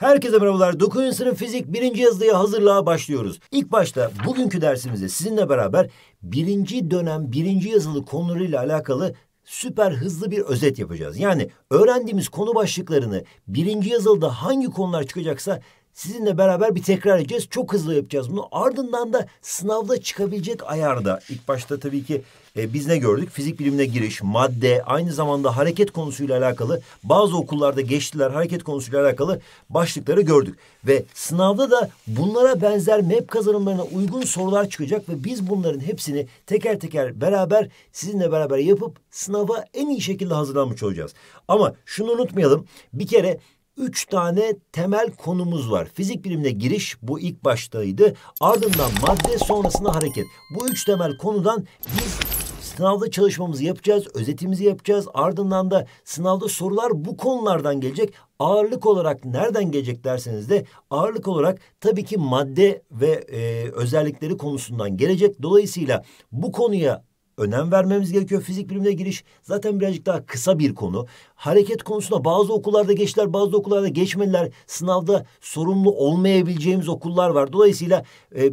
Herkese merhabalar. 9. sınıf fizik 1. yazılıya hazırlığa başlıyoruz. İlk başta bugünkü dersimizde sizinle beraber 1. dönem 1. yazılı konularıyla alakalı süper hızlı bir özet yapacağız. Yani öğrendiğimiz konu başlıklarını 1. yazılıda hangi konular çıkacaksa Sizinle beraber bir tekrar edeceğiz. Çok hızlı yapacağız bunu. Ardından da sınavda çıkabilecek ayarda. İlk başta tabii ki e, biz ne gördük? Fizik bilimine giriş, madde, aynı zamanda hareket konusuyla alakalı bazı okullarda geçtiler hareket konusuyla alakalı başlıkları gördük. Ve sınavda da bunlara benzer MEP kazanımlarına uygun sorular çıkacak ve biz bunların hepsini teker teker beraber sizinle beraber yapıp sınava en iyi şekilde hazırlanmış olacağız. Ama şunu unutmayalım. Bir kere üç tane temel konumuz var. Fizik bilimine giriş bu ilk baştaydı. Ardından madde sonrasında hareket. Bu üç temel konudan biz sınavda çalışmamızı yapacağız, özetimizi yapacağız. Ardından da sınavda sorular bu konulardan gelecek. Ağırlık olarak nereden gelecek derseniz de ağırlık olarak tabii ki madde ve e, özellikleri konusundan gelecek. Dolayısıyla bu konuya önem vermemiz gerekiyor. Fizik bilimine giriş zaten birazcık daha kısa bir konu hareket konusunda bazı okullarda geçtiler, bazı okullarda geçmediler. Sınavda sorumlu olmayabileceğimiz okullar var. Dolayısıyla e,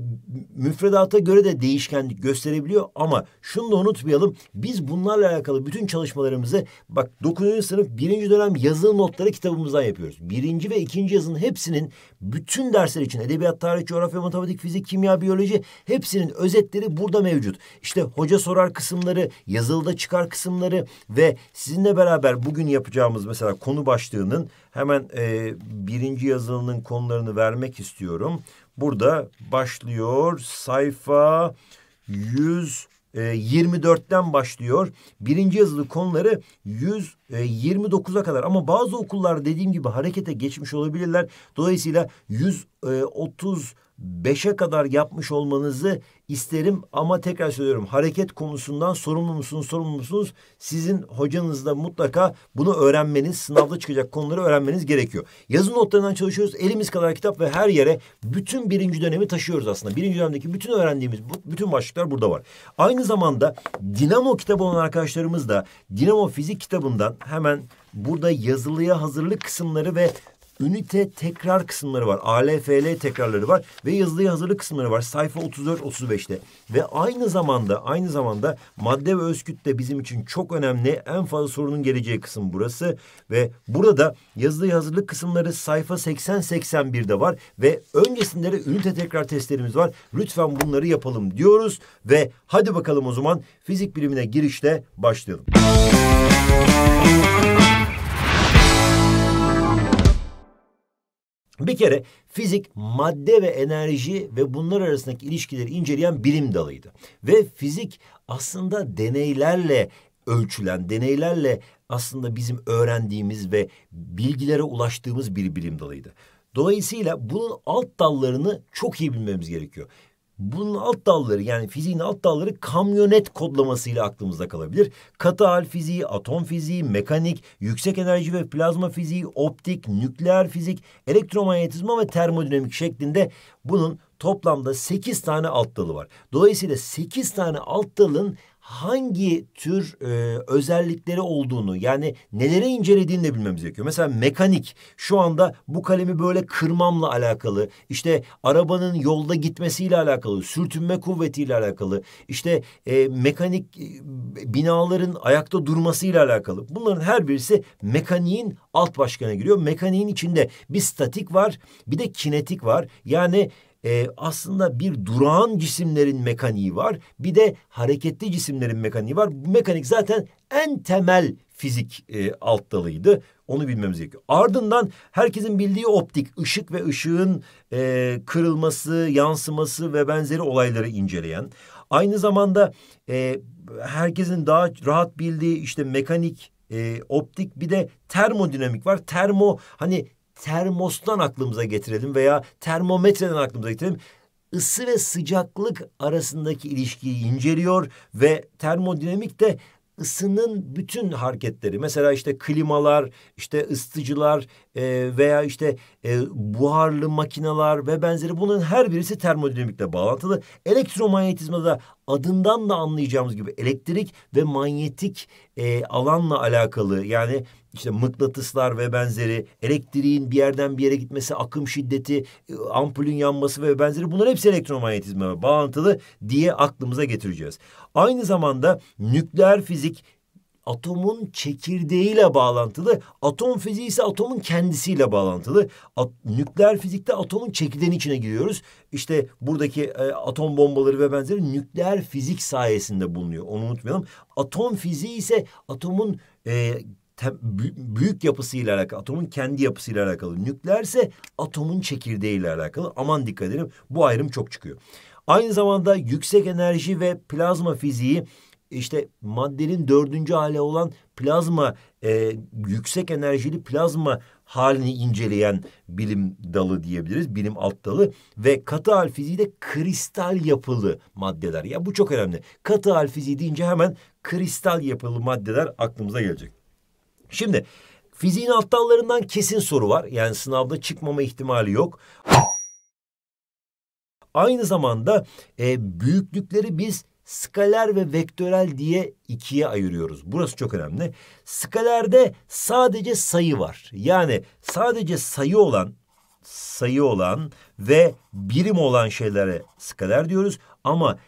müfredata göre de değişkenlik gösterebiliyor ama şunu da unutmayalım. Biz bunlarla alakalı bütün çalışmalarımızı bak 9. sınıf 1. dönem yazılı notları kitabımızdan yapıyoruz. 1. ve 2. yazının hepsinin bütün dersler için edebiyat, tarih, coğrafya, matematik, fizik, kimya, biyoloji hepsinin özetleri burada mevcut. İşte hoca sorar kısımları, yazılıda çıkar kısımları ve sizinle beraber bugün yapacağımız mesela konu başlığının hemen e, birinci yazılının konularını vermek istiyorum. Burada başlıyor sayfa 100 24'ten e, başlıyor. Birinci yazılı konuları 129'a e, kadar ama bazı okullar dediğim gibi harekete geçmiş olabilirler. Dolayısıyla 130 beşe kadar yapmış olmanızı isterim ama tekrar söylüyorum hareket konusundan sorumlu musunuz sorumlu musunuz sizin hocanızda mutlaka bunu öğrenmeniz sınavda çıkacak konuları öğrenmeniz gerekiyor. Yazı notlarından çalışıyoruz elimiz kadar kitap ve her yere bütün birinci dönemi taşıyoruz aslında birinci dönemdeki bütün öğrendiğimiz bütün başlıklar burada var. Aynı zamanda Dinamo kitabı olan arkadaşlarımız da Dinamo fizik kitabından hemen burada yazılıya hazırlık kısımları ve ünite tekrar kısımları var. ALFL tekrarları var ve yazılı hazırlık kısımları var. Sayfa 34-35'te. Ve aynı zamanda aynı zamanda madde ve özküt de bizim için çok önemli. En fazla sorunun geleceği kısım burası. Ve burada yazılı hazırlık kısımları sayfa 80-81'de var. Ve öncesinde de ünite tekrar testlerimiz var. Lütfen bunları yapalım diyoruz. Ve hadi bakalım o zaman fizik bilimine girişte başlayalım. Müzik Bir kere fizik madde ve enerji ve bunlar arasındaki ilişkileri inceleyen bilim dalıydı. Ve fizik aslında deneylerle ölçülen, deneylerle aslında bizim öğrendiğimiz ve bilgilere ulaştığımız bir bilim dalıydı. Dolayısıyla bunun alt dallarını çok iyi bilmemiz gerekiyor. Bunun alt dalları yani fiziğin alt dalları kamyonet kodlamasıyla aklımızda kalabilir. Katı hal fiziği, atom fiziği, mekanik, yüksek enerji ve plazma fiziği, optik, nükleer fizik, elektromanyetizma ve termodinamik şeklinde bunun toplamda sekiz tane alt dalı var. Dolayısıyla sekiz tane alt dalın hangi tür e, özellikleri olduğunu yani nelere incelediğini de bilmemiz gerekiyor. Mesela mekanik şu anda bu kalemi böyle kırmamla alakalı işte arabanın yolda gitmesiyle alakalı sürtünme kuvvetiyle alakalı işte e, mekanik e, binaların ayakta durmasıyla alakalı bunların her birisi mekaniğin alt başkana giriyor. Mekaniğin içinde bir statik var bir de kinetik var yani e, aslında bir durağan cisimlerin mekaniği var. Bir de hareketli cisimlerin mekaniği var. Bu mekanik zaten en temel fizik e, alt dalıydı. Onu bilmemiz gerekiyor. Ardından herkesin bildiği optik, ışık ve ışığın e, kırılması, yansıması ve benzeri olayları inceleyen. Aynı zamanda e, herkesin daha rahat bildiği işte mekanik, e, optik bir de termodinamik var. Termo hani termostan aklımıza getirelim veya termometreden aklımıza getirelim. Isı ve sıcaklık arasındaki ilişkiyi inceliyor ve termodinamik de ısının bütün hareketleri mesela işte klimalar işte ısıtıcılar e, veya işte e, buharlı makineler ve benzeri bunların her birisi termodinamikle bağlantılı. Elektromanyetizma da adından da anlayacağımız gibi elektrik ve manyetik e, alanla alakalı yani işte mıknatıslar ve benzeri, elektriğin bir yerden bir yere gitmesi, akım şiddeti, e, ampulün yanması ve benzeri bunlar hepsi elektromanyetizma bağlantılı diye aklımıza getireceğiz. Aynı zamanda nükleer fizik atomun çekirdeğiyle bağlantılı. Atom fiziği ise atomun kendisiyle bağlantılı. At, nükleer fizikte atomun çekirdeğin içine giriyoruz. İşte buradaki e, atom bombaları ve benzeri nükleer fizik sayesinde bulunuyor. Onu unutmayalım. Atom fiziği ise atomun e, büyük yapısıyla alakalı, atomun kendi yapısıyla alakalı. Nükleerse atomun çekirdeğiyle alakalı. Aman dikkat edelim bu ayrım çok çıkıyor. Aynı zamanda yüksek enerji ve plazma fiziği işte maddenin dördüncü hale olan plazma e, yüksek enerjili plazma halini inceleyen bilim dalı diyebiliriz. Bilim alt dalı ve katı hal fiziği de kristal yapılı maddeler. Ya bu çok önemli. Katı hal fiziği deyince hemen kristal yapılı maddeler aklımıza gelecek. Şimdi fiziğin alt dallarından kesin soru var. Yani sınavda çıkmama ihtimali yok. Aynı zamanda e, büyüklükleri biz skaler ve vektörel diye ikiye ayırıyoruz. Burası çok önemli. Skalerde sadece sayı var. Yani sadece sayı olan sayı olan ve birim olan şeylere skaler diyoruz ama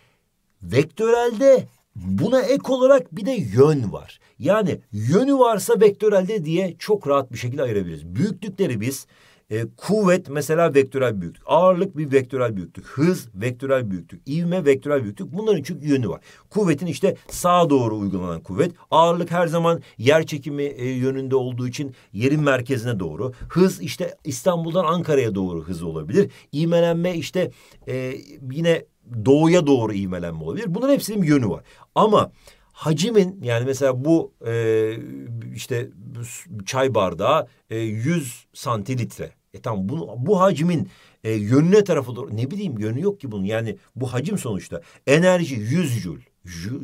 vektörelde buna ek olarak bir de yön var. Yani yönü varsa vektörelde diye çok rahat bir şekilde ayırabiliriz. Büyüklükleri biz e, kuvvet mesela vektörel büyüklük. Ağırlık bir vektörel büyüklük. Hız vektörel büyüklük. ivme vektörel büyüklük. Bunların çünkü yönü var. Kuvvetin işte sağa doğru uygulanan kuvvet. Ağırlık her zaman yer çekimi e, yönünde olduğu için yerin merkezine doğru. Hız işte İstanbul'dan Ankara'ya doğru hız olabilir. İvmelenme işte e, yine doğuya doğru ivmelenme olabilir. Bunların hepsinin yönü var. Ama hacimin yani mesela bu e, işte çay bardağı e, 100 santilitre. E tamam bunu, bu hacmin e, yönüne tarafı doğru ne bileyim yönü yok ki bunun yani bu hacim sonuçta enerji 100 jül.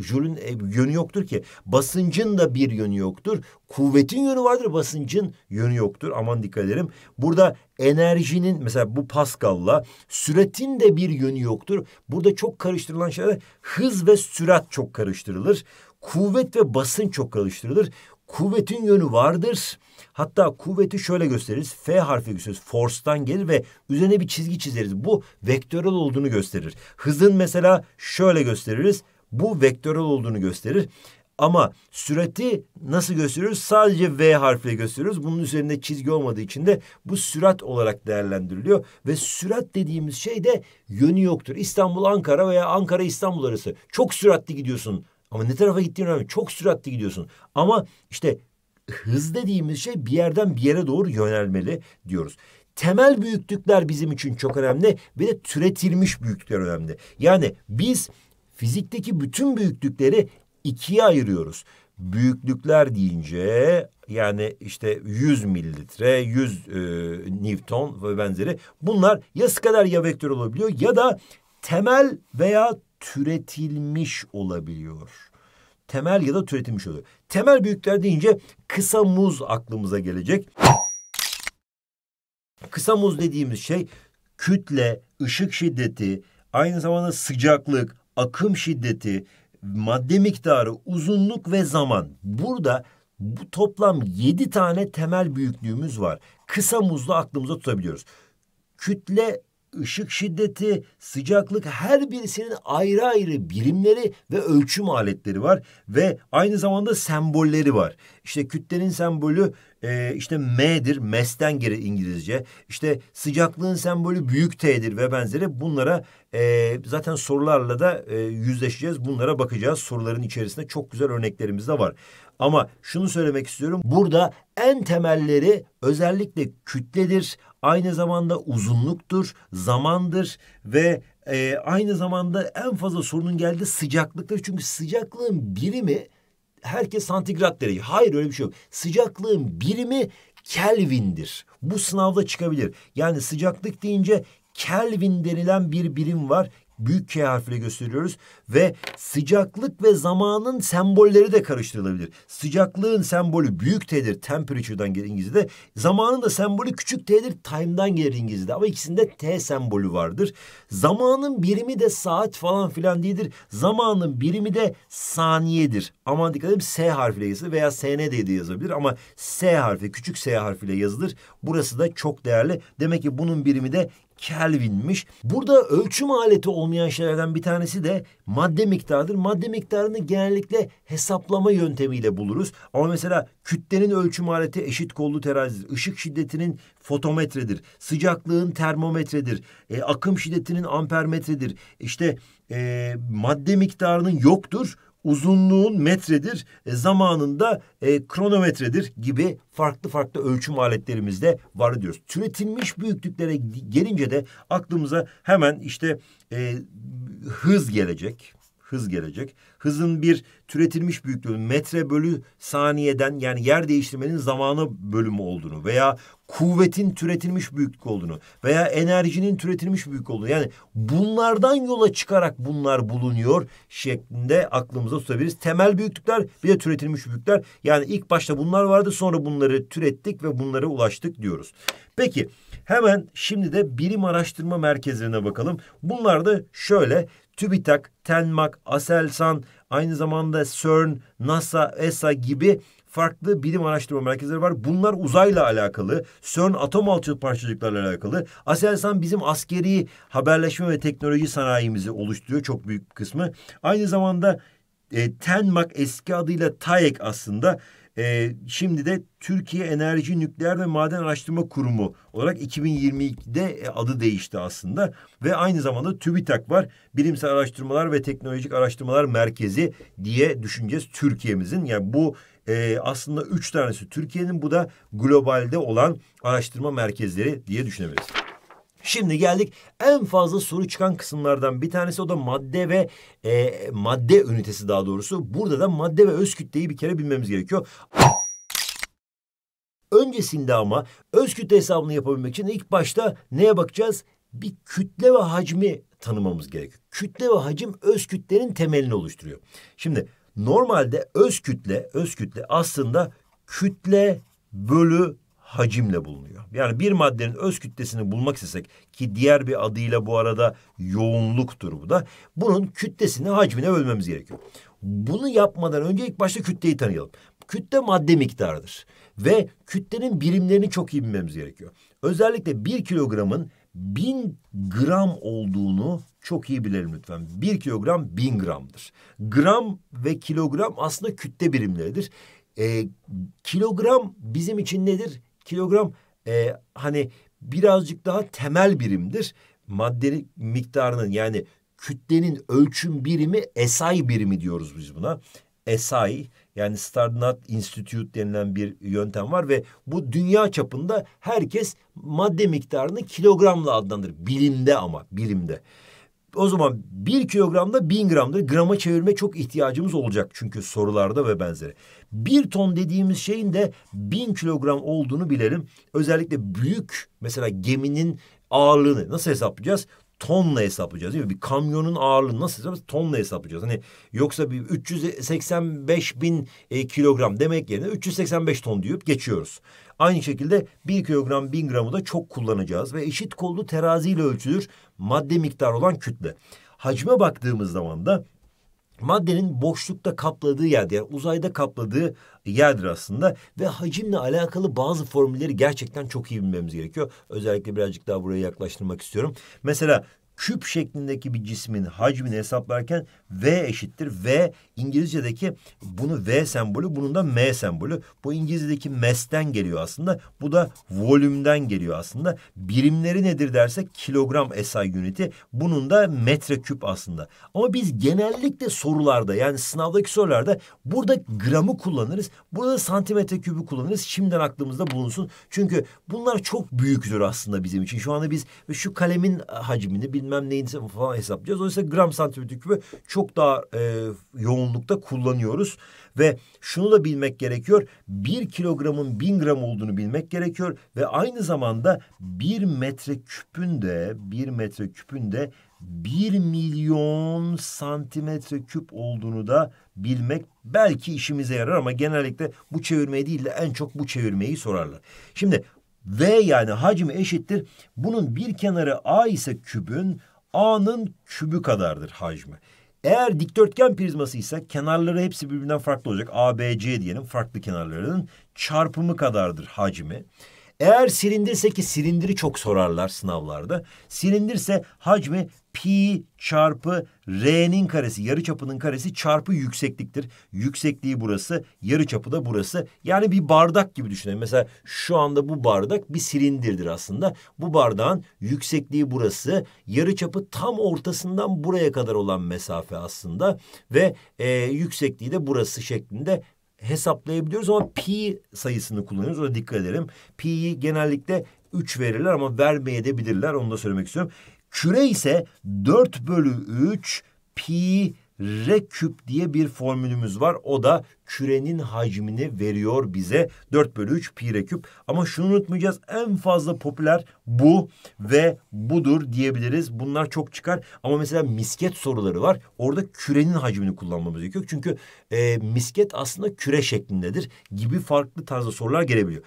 Jül'ün yönü yoktur ki. Basıncın da bir yönü yoktur. Kuvvetin yönü vardır, basıncın yönü yoktur. Aman dikkat edelim. Burada enerjinin mesela bu Pascal'la süratin de bir yönü yoktur. Burada çok karıştırılan şeyler hız ve sürat çok karıştırılır. Kuvvet ve basın çok karıştırılır. Kuvvetin yönü vardır. Hatta kuvveti şöyle gösteririz. F harfi gösteririz. force'dan gelir ve üzerine bir çizgi çizeriz. Bu vektörel olduğunu gösterir. Hızın mesela şöyle gösteririz. Bu vektörel olduğunu gösterir. Ama sürati nasıl gösteriyoruz? Sadece V harfiyle gösteriyoruz. Bunun üzerinde çizgi olmadığı için de bu sürat olarak değerlendiriliyor. Ve sürat dediğimiz şey de yönü yoktur. İstanbul-Ankara veya Ankara-İstanbul arası. Çok süratli gidiyorsun. Ama ne tarafa gittiğin önemli. Çok süratli gidiyorsun. Ama işte hız dediğimiz şey bir yerden bir yere doğru yönelmeli diyoruz. Temel büyüklükler bizim için çok önemli ve de türetilmiş büyüklükler önemli. Yani biz fizikteki bütün büyüklükleri ikiye ayırıyoruz. Büyüklükler deyince yani işte 100 mililitre, 100 e, Newton ve benzeri bunlar ya skaler ya vektör olabiliyor ya da temel veya türetilmiş olabiliyor. Temel ya da türetilmiş oluyor. Temel büyüklükler deyince kısa muz aklımıza gelecek. Kısa muz dediğimiz şey kütle, ışık şiddeti, aynı zamanda sıcaklık, akım şiddeti madde miktarı, uzunluk ve zaman. Burada bu toplam yedi tane temel büyüklüğümüz var. Kısa muzlu aklımıza tutabiliyoruz. Kütle, ışık şiddeti, sıcaklık her birisinin ayrı ayrı birimleri ve ölçüm aletleri var. Ve aynı zamanda sembolleri var. İşte kütlenin sembolü e, işte M'dir. M'den geri İngilizce. İşte sıcaklığın sembolü büyük T'dir ve benzeri bunlara e, zaten sorularla da e, yüzleşeceğiz. Bunlara bakacağız. Soruların içerisinde çok güzel örneklerimiz de var. Ama şunu söylemek istiyorum. Burada en temelleri özellikle kütledir. Aynı zamanda uzunluktur, zamandır ve e, aynı zamanda en fazla sorunun geldiği sıcaklıktır. Çünkü sıcaklığın birimi herkes santigrat derece. Hayır öyle bir şey yok. Sıcaklığın birimi Kelvin'dir. Bu sınavda çıkabilir. Yani sıcaklık deyince Kelvin denilen bir birim var. Büyük K harfiyle gösteriyoruz ve sıcaklık ve zamanın sembolleri de karıştırılabilir. Sıcaklığın sembolü büyük T'dir temperature'dan gelir İngilizce'de. Zamanın da sembolü küçük T'dir time'dan gelir İngilizce'de ama ikisinde T sembolü vardır. Zamanın birimi de saat falan filan değildir. Zamanın birimi de saniyedir. Aman dikkat edin S harfiyle yazılır veya SN diye de yazabilir ama S harfi küçük S harfiyle yazılır. Burası da çok değerli. Demek ki bunun birimi de Kelvin'miş. Burada ölçüm aleti olmayan şeylerden bir tanesi de madde miktarıdır. Madde miktarını genellikle hesaplama yöntemiyle buluruz. Ama mesela kütlenin ölçüm aleti eşit kollu terazidir. Işık şiddetinin fotometredir. Sıcaklığın termometredir. E, akım şiddetinin ampermetredir. İşte e, madde miktarının yoktur uzunluğun metredir, e, zamanında e, kronometredir gibi farklı farklı ölçüm aletlerimizde var diyoruz. Türetilmiş büyüklüklere gelince de aklımıza hemen işte e, hız gelecek hız gelecek. Hızın bir türetilmiş büyüklüğü metre bölü saniyeden yani yer değiştirmenin zamanı bölümü olduğunu veya kuvvetin türetilmiş büyüklük olduğunu veya enerjinin türetilmiş büyük olduğunu yani bunlardan yola çıkarak bunlar bulunuyor şeklinde aklımıza tutabiliriz. Temel büyüklükler bir de türetilmiş büyüklükler yani ilk başta bunlar vardı sonra bunları türettik ve bunlara ulaştık diyoruz. Peki hemen şimdi de bilim araştırma merkezlerine bakalım. Bunlar da şöyle TÜBİTAK, TELMAK, ASELSAN, aynı zamanda CERN, NASA, ESA gibi farklı bilim araştırma merkezleri var. Bunlar uzayla alakalı. CERN atom altı parçacıklarla alakalı. Aselsan bizim askeri haberleşme ve teknoloji sanayimizi oluşturuyor çok büyük kısmı. Aynı zamanda e, TENMAK eski adıyla TAEK aslında e, şimdi de Türkiye Enerji Nükleer ve Maden Araştırma Kurumu olarak 2022'de e, adı değişti aslında. Ve aynı zamanda TÜBİTAK var. Bilimsel Araştırmalar ve Teknolojik Araştırmalar Merkezi diye düşüneceğiz Türkiye'mizin. Yani bu e, aslında üç tanesi Türkiye'nin bu da globalde olan araştırma merkezleri diye düşünebiliriz. Şimdi geldik en fazla soru çıkan kısımlardan bir tanesi o da madde ve e, madde ünitesi daha doğrusu. Burada da madde ve öz kütleyi bir kere bilmemiz gerekiyor. Öncesinde ama öz kütle hesabını yapabilmek için ilk başta neye bakacağız? Bir kütle ve hacmi tanımamız gerekiyor. Kütle ve hacim öz kütlenin temelini oluşturuyor. Şimdi normalde öz kütle, öz kütle aslında kütle bölü hacimle bulunuyor. Yani bir maddenin öz kütlesini bulmak istesek ki diğer bir adıyla bu arada yoğunluktur bu da. Bunun kütlesini hacmine bölmemiz gerekiyor. Bunu yapmadan önce ilk başta kütleyi tanıyalım. Kütle madde miktarıdır ve kütlenin birimlerini çok iyi bilmemiz gerekiyor. Özellikle bir kilogramın bin gram olduğunu çok iyi bilelim lütfen. Bir kilogram bin gramdır. Gram ve kilogram aslında kütle birimleridir. E, kilogram bizim için nedir? Kilogram e, hani birazcık daha temel birimdir. Maddenin miktarının yani kütlenin ölçüm birimi SI birimi diyoruz biz buna. SI yani Starnut Institute denilen bir yöntem var ve bu dünya çapında herkes madde miktarını kilogramla adlandırır. Bilimde ama bilimde. O zaman bir kilogramda bin gramdır. Grama çevirme çok ihtiyacımız olacak çünkü sorularda ve benzeri. Bir ton dediğimiz şeyin de bin kilogram olduğunu bilelim. Özellikle büyük mesela geminin ağırlığını nasıl hesaplayacağız? tonla hesaplayacağız değil mi? Bir kamyonun ağırlığını nasıl hesaplayacağız? Tonla hesaplayacağız. Hani yoksa bir 385 bin e, kilogram demek yerine 385 ton diyor geçiyoruz. Aynı şekilde bir kilogram bin gramı da çok kullanacağız ve eşit kollu teraziyle ölçülür madde miktar olan kütle. Hacme baktığımız zaman da maddenin boşlukta kapladığı yerdir. Yani uzayda kapladığı yerdir aslında. Ve hacimle alakalı bazı formülleri gerçekten çok iyi bilmemiz gerekiyor. Özellikle birazcık daha buraya yaklaştırmak istiyorum. Mesela küp şeklindeki bir cismin hacmini hesaplarken V eşittir. V İngilizce'deki bunu V sembolü, bunun da M sembolü. Bu İngilizce'deki mes'ten geliyor aslında. Bu da volümden geliyor aslında. Birimleri nedir dersek kilogram SI uniti. Bunun da metre küp aslında. Ama biz genellikle sorularda yani sınavdaki sorularda burada gramı kullanırız. Burada santimetre kübü kullanırız. Şimdiden aklımızda bulunsun. Çünkü bunlar çok büyüktür aslında bizim için. Şu anda biz şu kalemin hacmini bilmem neyin falan hesaplayacağız. Oysa gram santimetre kübü çok çok daha e, yoğunlukta kullanıyoruz. Ve şunu da bilmek gerekiyor. Bir kilogramın bin gram olduğunu bilmek gerekiyor. Ve aynı zamanda bir metre küpün de bir metre küpün de bir milyon santimetre küp olduğunu da bilmek belki işimize yarar ama genellikle bu çevirmeyi değil de en çok bu çevirmeyi sorarlar. Şimdi V yani hacim eşittir. Bunun bir kenarı A ise kübün A'nın kübü kadardır hacmi. Eğer dikdörtgen prizması ise kenarları hepsi birbirinden farklı olacak. A, B, C diyelim farklı kenarlarının çarpımı kadardır hacmi. Eğer silindirse ki silindiri çok sorarlar sınavlarda. Silindirse hacmi pi çarpı r'nin karesi yarı çapının karesi çarpı yüksekliktir. Yüksekliği burası, yarı çapı da burası. Yani bir bardak gibi düşünelim. Mesela şu anda bu bardak bir silindirdir aslında. Bu bardağın yüksekliği burası, yarı çapı tam ortasından buraya kadar olan mesafe aslında ve e, yüksekliği de burası şeklinde hesaplayabiliyoruz ama pi sayısını kullanıyoruz. Ona dikkat edelim. Pi'yi genellikle 3 verirler ama vermeye de bilirler. Onu da söylemek istiyorum. Küre ise 4 bölü 3 pi R küp diye bir formülümüz var. O da kürenin hacmini veriyor bize. 4 bölü 3 pi r küp. Ama şunu unutmayacağız. En fazla popüler bu ve budur diyebiliriz. Bunlar çok çıkar. Ama mesela misket soruları var. Orada kürenin hacmini kullanmamız gerekiyor. Çünkü e, misket aslında küre şeklindedir gibi farklı tarzda sorular gelebiliyor.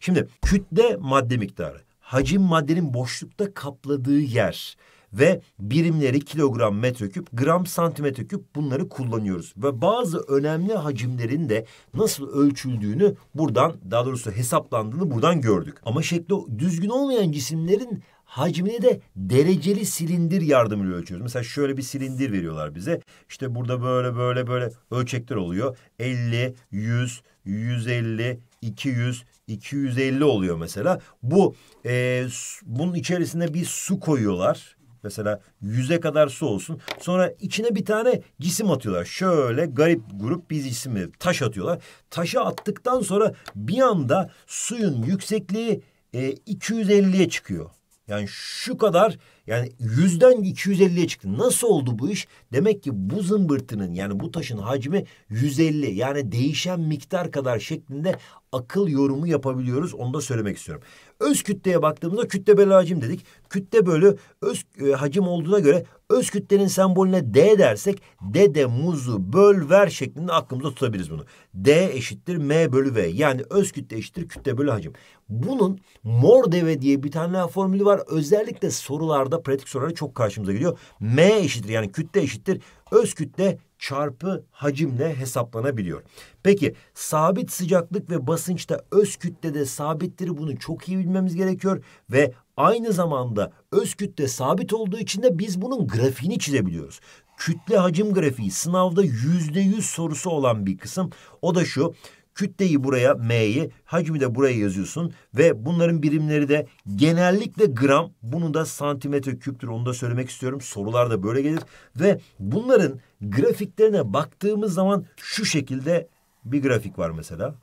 Şimdi kütle madde miktarı. Hacim maddenin boşlukta kapladığı yer ve birimleri kilogram metreküp, gram santimetreküp bunları kullanıyoruz. Ve bazı önemli hacimlerin de nasıl ölçüldüğünü buradan daha doğrusu hesaplandığını buradan gördük. Ama şekli düzgün olmayan cisimlerin hacmini de dereceli silindir yardımıyla ölçüyoruz. Mesela şöyle bir silindir veriyorlar bize. İşte burada böyle böyle böyle ölçekler oluyor. 50, 100, 150, 200, 250 oluyor mesela. Bu e, bunun içerisinde bir su koyuyorlar. Mesela yüze kadar su olsun. Sonra içine bir tane cisim atıyorlar. Şöyle garip grup bir cisim taş atıyorlar. Taşı attıktan sonra bir anda suyun yüksekliği e, 250'ye çıkıyor. Yani şu kadar yani yüzden 250'ye çıktı. Nasıl oldu bu iş? Demek ki bu zımbırtının yani bu taşın hacmi 150 yani değişen miktar kadar şeklinde akıl yorumu yapabiliyoruz. Onu da söylemek istiyorum. Öz kütleye baktığımızda kütle bölü hacim dedik. Kütle bölü öz e, hacim olduğuna göre öz kütlenin sembolüne D dersek D de muzu böl ver şeklinde aklımızda tutabiliriz bunu. D eşittir M bölü V yani öz kütle eşittir kütle bölü hacim. Bunun mor deve diye bir tane formülü var. Özellikle sorularda pratik sorularda çok karşımıza geliyor. M eşittir yani kütle eşittir. Öz kütle çarpı hacimle hesaplanabiliyor. Peki sabit sıcaklık ve basınçta öz kütle de sabittir. Bunu çok iyi bilmemiz gerekiyor ve aynı zamanda öz kütle sabit olduğu için de biz bunun grafiğini çizebiliyoruz. Kütle hacim grafiği sınavda yüzde yüz sorusu olan bir kısım. O da şu Kütleyi buraya M'yi, hacmi de buraya yazıyorsun ve bunların birimleri de genellikle gram. Bunu da santimetre küptür. Onu da söylemek istiyorum. Sorular da böyle gelir ve bunların grafiklerine baktığımız zaman şu şekilde bir grafik var mesela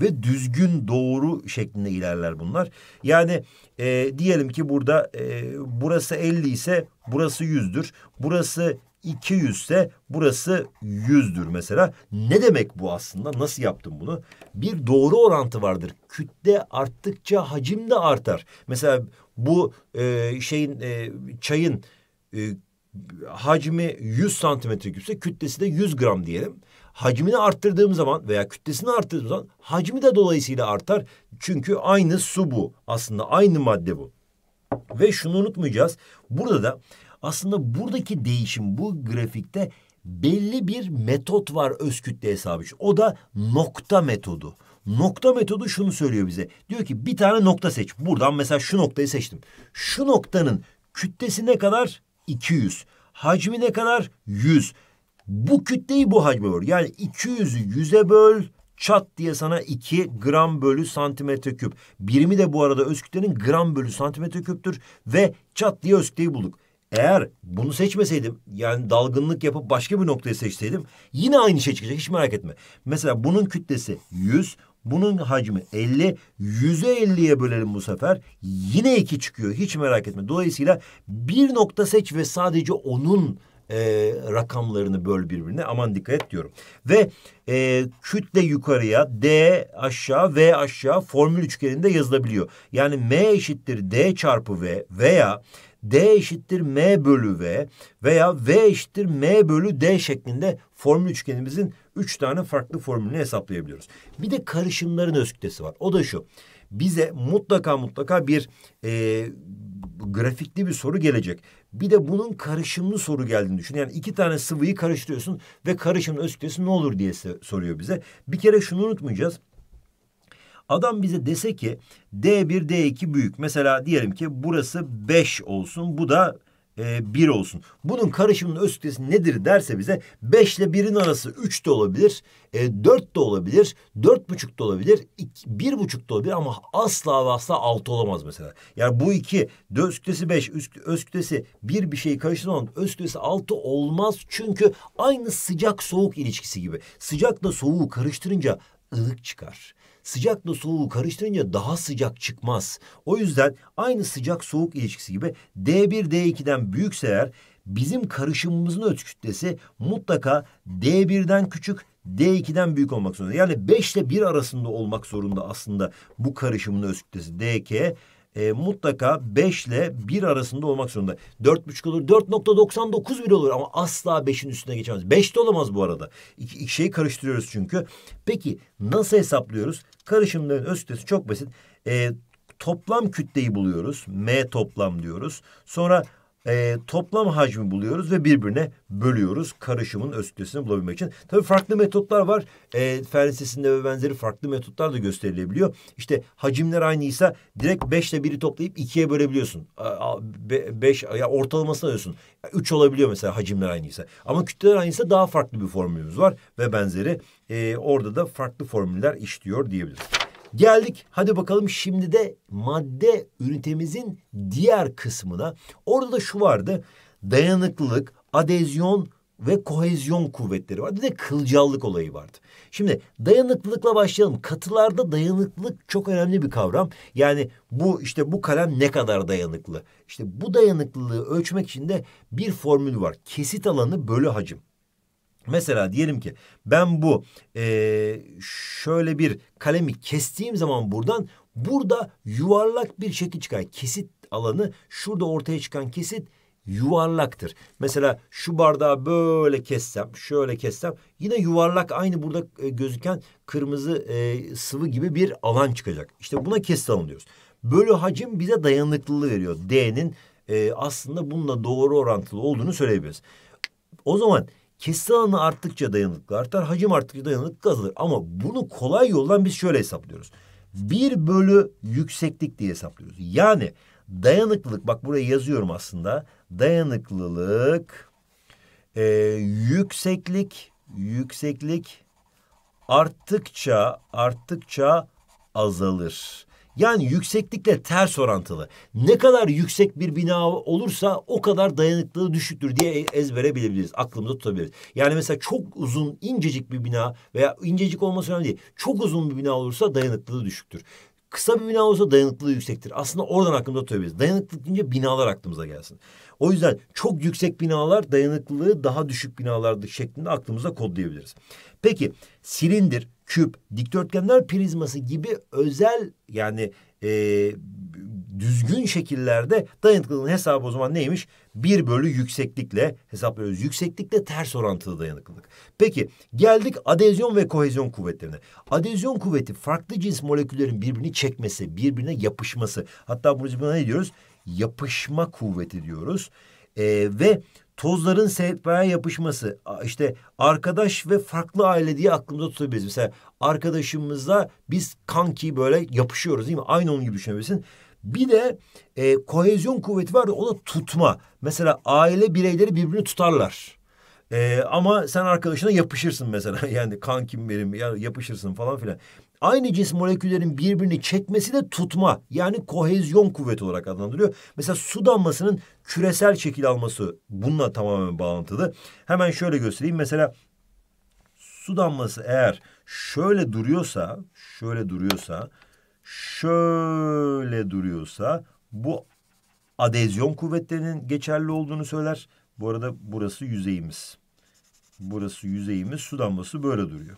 ve düzgün doğru şeklinde ilerler bunlar. Yani e, diyelim ki burada e, burası 50 ise burası 100'dür. Burası 200 ise burası 100'dür mesela. Ne demek bu aslında? Nasıl yaptım bunu? Bir doğru orantı vardır. Kütle arttıkça hacim de artar. Mesela bu e, şeyin e, çayın e, hacmi 100 santimetre küpse kütlesi de 100 gram diyelim. Hacmini arttırdığım zaman veya kütlesini arttırdığım zaman hacmi de dolayısıyla artar. Çünkü aynı su bu. Aslında aynı madde bu. Ve şunu unutmayacağız. Burada da aslında buradaki değişim bu grafikte belli bir metot var öz kütle hesabı için. O da nokta metodu. Nokta metodu şunu söylüyor bize. Diyor ki bir tane nokta seç. Buradan mesela şu noktayı seçtim. Şu noktanın kütlesi ne kadar? 200. Hacmi ne kadar? 100. Bu kütleyi bu hacme böl. Yani 200'ü 100'e böl. Çat diye sana 2 gram bölü santimetre küp. Birimi de bu arada öz kütlenin gram bölü santimetre küptür. Ve çat diye öz kütleyi bulduk. Eğer bunu seçmeseydim yani dalgınlık yapıp başka bir noktayı seçseydim yine aynı şey çıkacak hiç merak etme. Mesela bunun kütlesi 100, bunun hacmi 50, 100'e 50'ye bölelim bu sefer yine 2 çıkıyor hiç merak etme. Dolayısıyla bir nokta seç ve sadece onun e, rakamlarını böl birbirine aman dikkat et diyorum. Ve e, kütle yukarıya D aşağı V aşağı formül üçgeninde yazılabiliyor. Yani M eşittir D çarpı V veya D eşittir M bölü V veya V eşittir M bölü D şeklinde formül üçgenimizin üç tane farklı formülünü hesaplayabiliyoruz. Bir de karışımların öz kütlesi var. O da şu. Bize mutlaka mutlaka bir e, grafikli bir soru gelecek. Bir de bunun karışımlı soru geldiğini düşün. Yani iki tane sıvıyı karıştırıyorsun ve karışımın öz kütlesi ne olur diye soruyor bize. Bir kere şunu unutmayacağız. Adam bize dese ki D1 D2 büyük. Mesela diyelim ki burası 5 olsun. Bu da e, 1 olsun. Bunun karışımının öz kütlesi nedir derse bize 5 ile 1'in arası 3 de olabilir, e, 4 de olabilir, 4,5 da olabilir, 1,5 da olabilir ama asla ve asla 6 olamaz mesela. Yani bu iki öz kütlesi 5, öz kütlesi 1 bir şeyi karıştıran zaman öz kütlesi 6 olmaz. Çünkü aynı sıcak soğuk ilişkisi gibi. Sıcakla soğuğu karıştırınca ılık çıkar sıcakla soğuğu karıştırınca daha sıcak çıkmaz. O yüzden aynı sıcak soğuk ilişkisi gibi D1 D2'den büyükse eğer bizim karışımımızın öz kütlesi mutlaka D1'den küçük D2'den büyük olmak zorunda. Yani 5 ile 1 arasında olmak zorunda aslında bu karışımın öz kütlesi. DK e, mutlaka 5 ile 1 arasında olmak zorunda. 4,5 olur, 4.99 bile olur ama asla 5'in üstüne geçemez. 5 de olamaz bu arada. İki, iki şeyi karıştırıyoruz çünkü. Peki nasıl hesaplıyoruz? Karışımların öz çok basit. E, toplam kütleyi buluyoruz. M toplam diyoruz. Sonra e, toplam hacmi buluyoruz ve birbirine bölüyoruz karışımın öz bulabilmek için. Tabii farklı metotlar var. E, fen ve benzeri farklı metotlar da gösterilebiliyor. İşte hacimler aynıysa direkt beşle biri toplayıp ikiye bölebiliyorsun. Be, beş ya ortalamasını alıyorsun. Üç olabiliyor mesela hacimler aynıysa. Ama kütleler aynıysa daha farklı bir formülümüz var ve benzeri. E, orada da farklı formüller işliyor diyebiliriz. Geldik hadi bakalım şimdi de madde ünitemizin diğer kısmına. Orada da şu vardı. Dayanıklılık, adezyon ve kohezyon kuvvetleri vardı. Bir de kılcallık olayı vardı. Şimdi dayanıklılıkla başlayalım. Katılarda dayanıklılık çok önemli bir kavram. Yani bu işte bu kalem ne kadar dayanıklı? İşte bu dayanıklılığı ölçmek için de bir formül var. Kesit alanı bölü hacim. Mesela diyelim ki ben bu e, şöyle bir kalemi kestiğim zaman buradan burada yuvarlak bir şekil çıkar. Kesit alanı şurada ortaya çıkan kesit yuvarlaktır. Mesela şu bardağı böyle kessem, şöyle kessem yine yuvarlak aynı burada e, gözüken kırmızı e, sıvı gibi bir alan çıkacak. İşte buna kesit alanı diyoruz. Bölü hacim bize dayanıklılığı veriyor. D'nin e, aslında bununla doğru orantılı olduğunu söyleyebiliriz. O zaman Kesi alanı arttıkça dayanıklı artar, hacim arttıkça dayanıklık azalır. Ama bunu kolay yoldan biz şöyle hesaplıyoruz. Bir bölü yükseklik diye hesaplıyoruz. Yani dayanıklılık, bak buraya yazıyorum aslında. Dayanıklılık, e, yükseklik, yükseklik arttıkça, arttıkça azalır. Yani yükseklikle ters orantılı. Ne kadar yüksek bir bina olursa o kadar dayanıklılığı düşüktür diye e, ezbere bilebiliriz. Aklımda tutabiliriz. Yani mesela çok uzun incecik bir bina veya incecik olması önemli değil. Çok uzun bir bina olursa dayanıklılığı düşüktür. Kısa bir bina olsa dayanıklılığı yüksektir. Aslında oradan aklımıza tövbeyiz. Dayanıklılık deyince binalar aklımıza gelsin. O yüzden çok yüksek binalar dayanıklılığı daha düşük binalardır şeklinde aklımıza kodlayabiliriz. Peki silindir, küp, dikdörtgenler prizması gibi özel yani e, düzgün şekillerde dayanıklılığın hesabı o zaman neymiş? Bir bölü yükseklikle hesaplıyoruz. Yükseklikle ters orantılı dayanıklılık. Peki geldik adezyon ve kohezyon kuvvetlerine. Adezyon kuvveti farklı cins moleküllerin birbirini çekmesi, birbirine yapışması. Hatta bunu ne diyoruz? Yapışma kuvveti diyoruz. Ee, ve tozların sehpaya yapışması işte arkadaş ve farklı aile diye aklımızda tutabiliriz. Mesela arkadaşımızla biz kanki böyle yapışıyoruz değil mi? Aynı onun gibi düşünebilirsin. Bir de e, kohezyon kuvveti var o da tutma. Mesela aile bireyleri birbirini tutarlar. E, ama sen arkadaşına yapışırsın mesela yani kankim benim yapışırsın falan filan aynı cins moleküllerin birbirini çekmesi de tutma yani kohezyon kuvveti olarak adlandırılıyor. Mesela su damlasının küresel şekil alması bununla tamamen bağlantılı. Hemen şöyle göstereyim. Mesela su damlası eğer şöyle duruyorsa, şöyle duruyorsa, şöyle duruyorsa bu adezyon kuvvetlerinin geçerli olduğunu söyler. Bu arada burası yüzeyimiz. Burası yüzeyimiz, su damlası böyle duruyor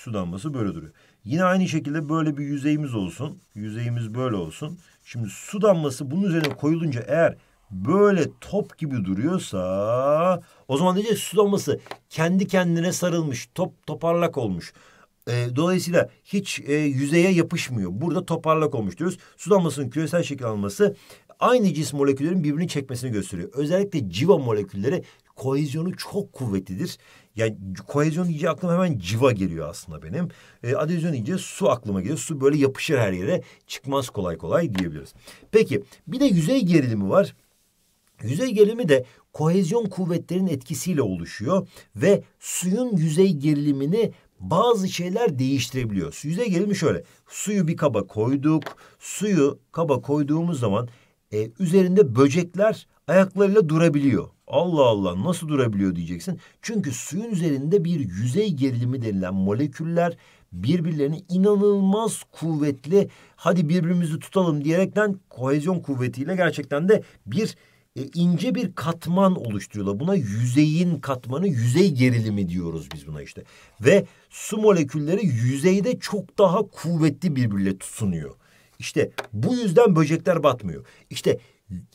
su damlası böyle duruyor. Yine aynı şekilde böyle bir yüzeyimiz olsun. Yüzeyimiz böyle olsun. Şimdi su damlası bunun üzerine koyulunca eğer böyle top gibi duruyorsa o zaman diyeceğiz su damlası kendi kendine sarılmış, top toparlak olmuş. E, dolayısıyla hiç e, yüzeye yapışmıyor. Burada toparlak olmuş diyoruz. Su damlasının küresel şekil alması aynı cisim moleküllerin birbirini çekmesini gösteriyor. Özellikle civa molekülleri kohezyonu çok kuvvetlidir. Yani kohezyon iyice aklıma hemen civa geliyor aslında benim. E, adezyon iyice su aklıma geliyor. Su böyle yapışır her yere. Çıkmaz kolay kolay diyebiliriz. Peki bir de yüzey gerilimi var. Yüzey gerilimi de kohezyon kuvvetlerin etkisiyle oluşuyor ve suyun yüzey gerilimini bazı şeyler değiştirebiliyor. Yüzey gerilimi şöyle. Suyu bir kaba koyduk. Suyu kaba koyduğumuz zaman e, üzerinde böcekler ayaklarıyla durabiliyor. Allah Allah nasıl durabiliyor diyeceksin. Çünkü suyun üzerinde bir yüzey gerilimi denilen moleküller birbirlerini inanılmaz kuvvetli hadi birbirimizi tutalım diyerekten kohezyon kuvvetiyle gerçekten de bir e, ince bir katman oluşturuyorlar. Buna yüzeyin katmanı, yüzey gerilimi diyoruz biz buna işte. Ve su molekülleri yüzeyde çok daha kuvvetli birbirle tutunuyor. İşte bu yüzden böcekler batmıyor. İşte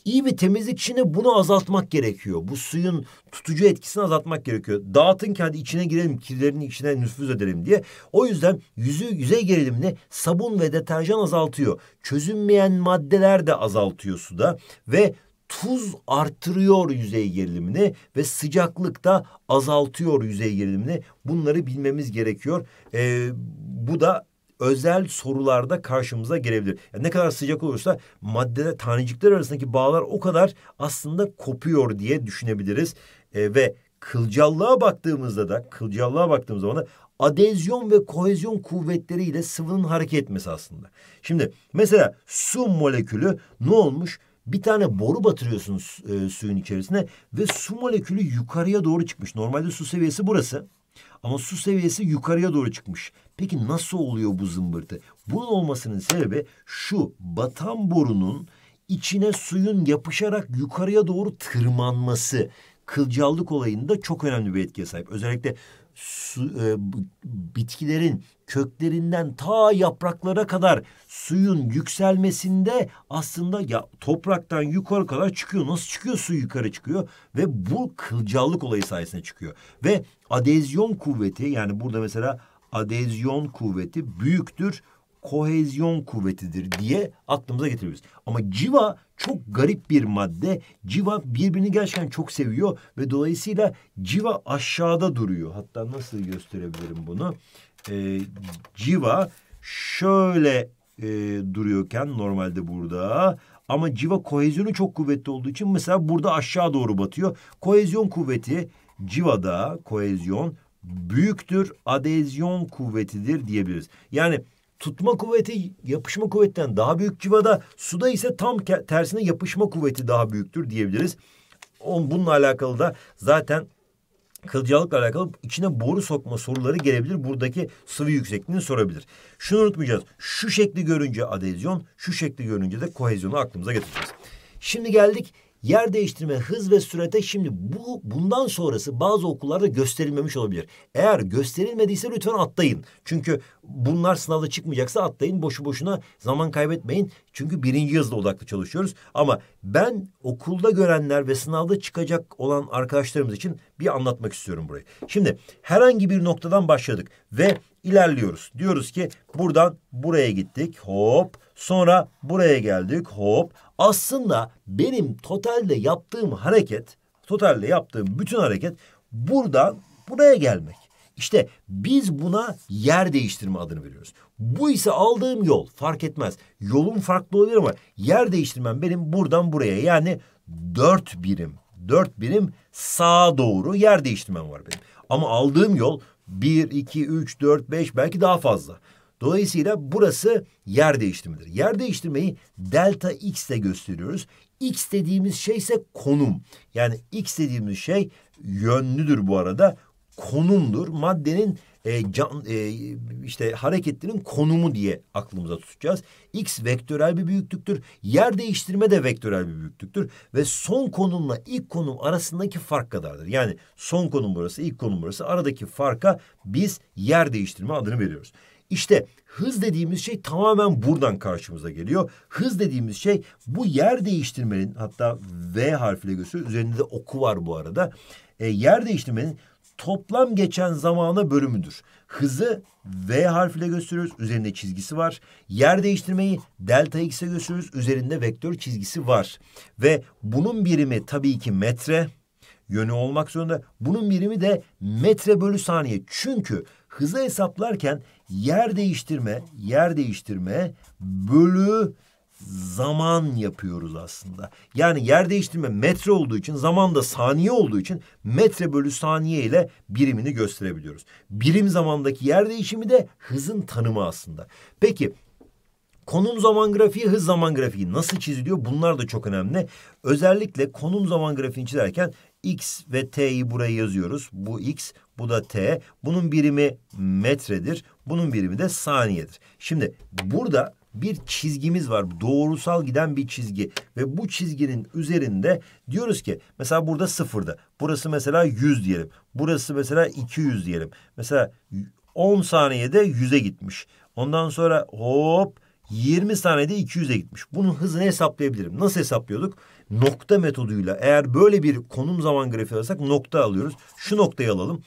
İyi bir temizlik temizlikçine bunu azaltmak gerekiyor. Bu suyun tutucu etkisini azaltmak gerekiyor. Dağıtın kendi içine girelim, kirlerini içine nüfuz edelim diye. O yüzden yüzü yüze gerilimini sabun ve deterjan azaltıyor. Çözünmeyen maddeler de azaltıyor suda ve tuz artırıyor yüzey gerilimini ve sıcaklık da azaltıyor yüzey gerilimini. Bunları bilmemiz gerekiyor. Ee, bu da özel sorularda karşımıza gelebilir. Yani ne kadar sıcak olursa maddede tanecikler arasındaki bağlar o kadar aslında kopuyor diye düşünebiliriz. E, ve kılcallığa baktığımızda da kılcallığa baktığımız zaman da adezyon ve kohezyon kuvvetleriyle sıvının hareket etmesi aslında. Şimdi mesela su molekülü ne olmuş? Bir tane boru batırıyorsunuz e, suyun içerisine ve su molekülü yukarıya doğru çıkmış. Normalde su seviyesi burası ama su seviyesi yukarıya doğru çıkmış. Peki nasıl oluyor bu zımbırtı? Bunun olmasının sebebi şu batan borunun içine suyun yapışarak yukarıya doğru tırmanması. Kılcallık olayında çok önemli bir etkiye sahip. Özellikle su, e, bitkilerin köklerinden ta yapraklara kadar suyun yükselmesinde aslında ya topraktan yukarı kadar çıkıyor. Nasıl çıkıyor? Su yukarı çıkıyor ve bu kılcallık olayı sayesinde çıkıyor. Ve adezyon kuvveti yani burada mesela adezyon kuvveti büyüktür kohezyon kuvvetidir diye aklımıza getiriyoruz. Ama civa çok garip bir madde. Civa birbirini gerçekten çok seviyor ve dolayısıyla civa aşağıda duruyor. Hatta nasıl gösterebilirim bunu? Ee, civa şöyle e, duruyorken normalde burada ama civa kohezyonu çok kuvvetli olduğu için mesela burada aşağı doğru batıyor. Kohezyon kuvveti civada kohezyon büyüktür, adezyon kuvvetidir diyebiliriz. Yani tutma kuvveti yapışma kuvvetten daha büyük civada, suda ise tam tersine yapışma kuvveti daha büyüktür diyebiliriz. On, bununla alakalı da zaten kılcalıkla alakalı içine boru sokma soruları gelebilir. Buradaki sıvı yüksekliğini sorabilir. Şunu unutmayacağız. Şu şekli görünce adezyon, şu şekli görünce de kohezyonu aklımıza getireceğiz. Şimdi geldik Yer değiştirme, hız ve sürete şimdi bu bundan sonrası bazı okullarda gösterilmemiş olabilir. Eğer gösterilmediyse lütfen atlayın. Çünkü bunlar sınavda çıkmayacaksa atlayın. Boşu boşuna zaman kaybetmeyin. Çünkü birinci hızla odaklı çalışıyoruz. Ama ben okulda görenler ve sınavda çıkacak olan arkadaşlarımız için bir anlatmak istiyorum burayı. Şimdi herhangi bir noktadan başladık ve ilerliyoruz. Diyoruz ki buradan buraya gittik. Hop Sonra buraya geldik hop. Aslında benim totalde yaptığım hareket, totalde yaptığım bütün hareket buradan buraya gelmek. İşte biz buna yer değiştirme adını veriyoruz. Bu ise aldığım yol fark etmez. Yolum farklı olabilir ama yer değiştirmem benim buradan buraya yani dört birim. Dört birim sağa doğru yer değiştirmem var benim. Ama aldığım yol bir, iki, üç, dört, beş belki daha fazla. Dolayısıyla burası yer değiştirmedir. Yer değiştirmeyi delta x ile gösteriyoruz. X dediğimiz şey ise konum. Yani x dediğimiz şey yönlüdür bu arada. Konumdur. Maddenin e, can, e, işte hareketlerin konumu diye aklımıza tutacağız. X vektörel bir büyüklüktür. Yer değiştirme de vektörel bir büyüklüktür. Ve son konumla ilk konum arasındaki fark kadardır. Yani son konum burası, ilk konum burası. Aradaki farka biz yer değiştirme adını veriyoruz. İşte hız dediğimiz şey tamamen buradan karşımıza geliyor. Hız dediğimiz şey bu yer değiştirmenin hatta V harfiyle gösteriyor. Üzerinde de oku var bu arada. E, yer değiştirmenin toplam geçen zamana bölümüdür. Hızı V harfiyle gösteriyoruz. Üzerinde çizgisi var. Yer değiştirmeyi delta x'e gösteriyoruz. Üzerinde vektör çizgisi var. Ve bunun birimi tabii ki metre yönü olmak zorunda. Bunun birimi de metre bölü saniye. Çünkü hızı hesaplarken yer değiştirme, yer değiştirme bölü zaman yapıyoruz aslında. Yani yer değiştirme metre olduğu için zaman da saniye olduğu için metre bölü saniye ile birimini gösterebiliyoruz. Birim zamandaki yer değişimi de hızın tanımı aslında. Peki Konum zaman grafiği, hız zaman grafiği nasıl çiziliyor? Bunlar da çok önemli. Özellikle konum zaman grafiğini çizerken x ve t'yi buraya yazıyoruz. Bu x, bu da T. Bunun birimi metredir. Bunun birimi de saniyedir. Şimdi burada bir çizgimiz var. Doğrusal giden bir çizgi. Ve bu çizginin üzerinde diyoruz ki mesela burada sıfırda. Burası mesela 100 diyelim. Burası mesela 200 diyelim. Mesela 10 saniyede 100'e gitmiş. Ondan sonra hop 20 saniyede 200'e gitmiş. Bunun hızını hesaplayabilirim. Nasıl hesaplıyorduk? Nokta metoduyla. Eğer böyle bir konum zaman grafiği alırsak nokta alıyoruz. Şu noktayı alalım.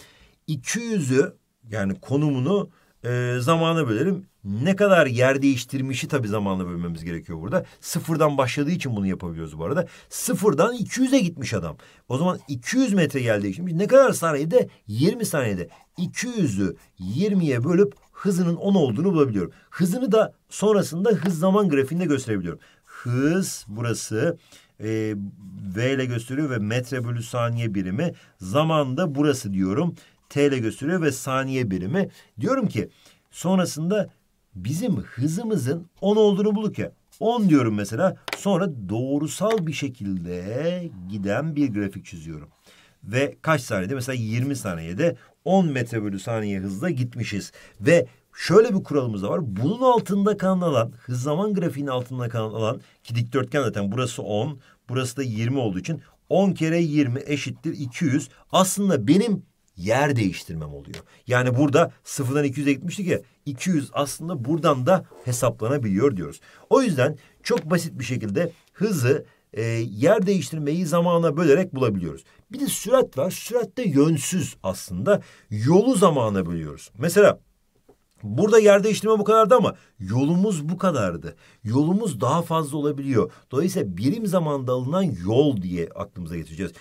200'ü yani konumunu e, zamana bölerim. Ne kadar yer değiştirmişi tabii zamanla bölmemiz gerekiyor burada. Sıfırdan başladığı için bunu yapabiliyoruz bu arada. Sıfırdan 200'e gitmiş adam. O zaman 200 metre geldi değiştirmiş. Ne kadar saniyede? 20 saniyede. 200'ü 20'ye bölüp hızının 10 olduğunu bulabiliyorum. Hızını da sonrasında hız zaman grafiğinde gösterebiliyorum. Hız burası e, V ile gösteriyor ve metre bölü saniye birimi. Zaman da burası diyorum. T ile gösteriyor ve saniye birimi. Diyorum ki sonrasında bizim hızımızın 10 olduğunu bulduk ya. 10 diyorum mesela sonra doğrusal bir şekilde giden bir grafik çiziyorum. Ve kaç saniyede mesela 20 saniyede 10 metre bölü saniye hızla gitmişiz. Ve şöyle bir kuralımız da var. Bunun altında kalan alan, hız zaman grafiğinin altında kalan alan ki dikdörtgen zaten burası 10, burası da 20 olduğu için 10 kere 20 eşittir 200. Aslında benim yer değiştirmem oluyor. Yani burada sıfırdan 200'e gitmiştik ya 200 aslında buradan da hesaplanabiliyor diyoruz. O yüzden çok basit bir şekilde hızı e, yer değiştirmeyi zamana bölerek bulabiliyoruz. Bir de sürat var. Sürat de yönsüz aslında. Yolu zamana bölüyoruz. Mesela Burada yer değiştirme bu kadardı ama yolumuz bu kadardı. Yolumuz daha fazla olabiliyor. Dolayısıyla birim zamanda alınan yol diye aklımıza getireceğiz.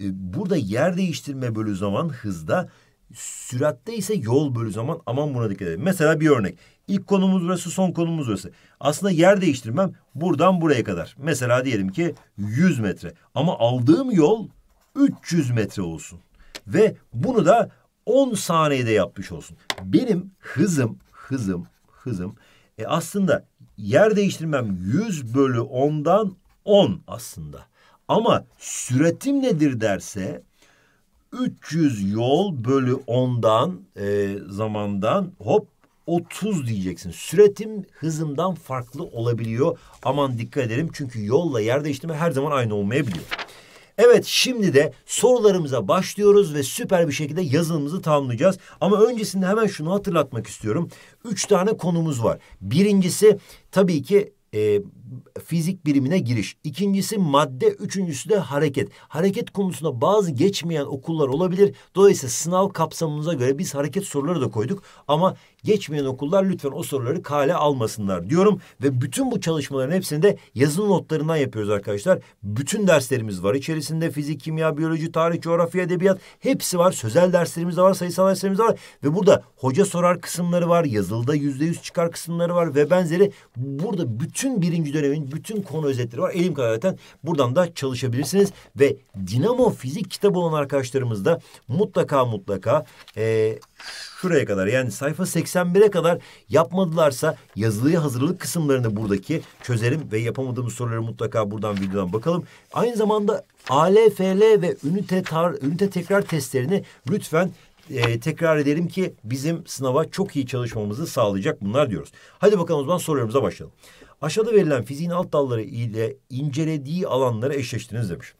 E, burada yer değiştirme bölü zaman hızda süratte ise yol bölü zaman aman buna dikkat edin. Mesela bir örnek. İlk konumuz burası, son konumuz burası. Aslında yer değiştirmem buradan buraya kadar. Mesela diyelim ki 100 metre. Ama aldığım yol 300 metre olsun. Ve bunu da 10 saniyede yapmış olsun. Benim hızım, hızım, hızım e aslında yer değiştirmem 100 bölü 10'dan 10 aslında. Ama süretim nedir derse 300 yol bölü 10'dan e, zamandan hop 30 diyeceksin. Süretim hızımdan farklı olabiliyor. Aman dikkat edelim çünkü yolla yer değiştirme her zaman aynı olmayabiliyor. Evet şimdi de sorularımıza başlıyoruz ve süper bir şekilde yazılımımızı tamamlayacağız. Ama öncesinde hemen şunu hatırlatmak istiyorum. Üç tane konumuz var. Birincisi tabii ki e, fizik birimine giriş. İkincisi madde, üçüncüsü de hareket. Hareket konusunda bazı geçmeyen okullar olabilir. Dolayısıyla sınav kapsamımıza göre biz hareket soruları da koyduk. Ama geçmeyen okullar lütfen o soruları kale almasınlar diyorum. Ve bütün bu çalışmaların hepsini de yazılı notlarından yapıyoruz arkadaşlar. Bütün derslerimiz var içerisinde. Fizik, kimya, biyoloji, tarih, coğrafya, edebiyat hepsi var. Sözel derslerimiz de var, sayısal derslerimiz de var. Ve burada hoca sorar kısımları var. Yazılıda yüzde yüz çıkar kısımları var ve benzeri. Burada bütün birinci dönemin bütün konu özetleri var. Elim kadarıyla buradan da çalışabilirsiniz. Ve Dinamo Fizik kitabı olan arkadaşlarımız da mutlaka mutlaka e, şuraya kadar yani sayfa 81'e kadar yapmadılarsa yazılıya hazırlık kısımlarını buradaki çözelim ve yapamadığımız soruları mutlaka buradan videodan bakalım. Aynı zamanda ALFL ve ünite, tar, ünite tekrar testlerini lütfen e, tekrar edelim ki bizim sınava çok iyi çalışmamızı sağlayacak bunlar diyoruz. Hadi bakalım o zaman sorularımıza başlayalım. Aşağıda verilen fiziğin alt dalları ile incelediği alanları eşleştiriniz demiş.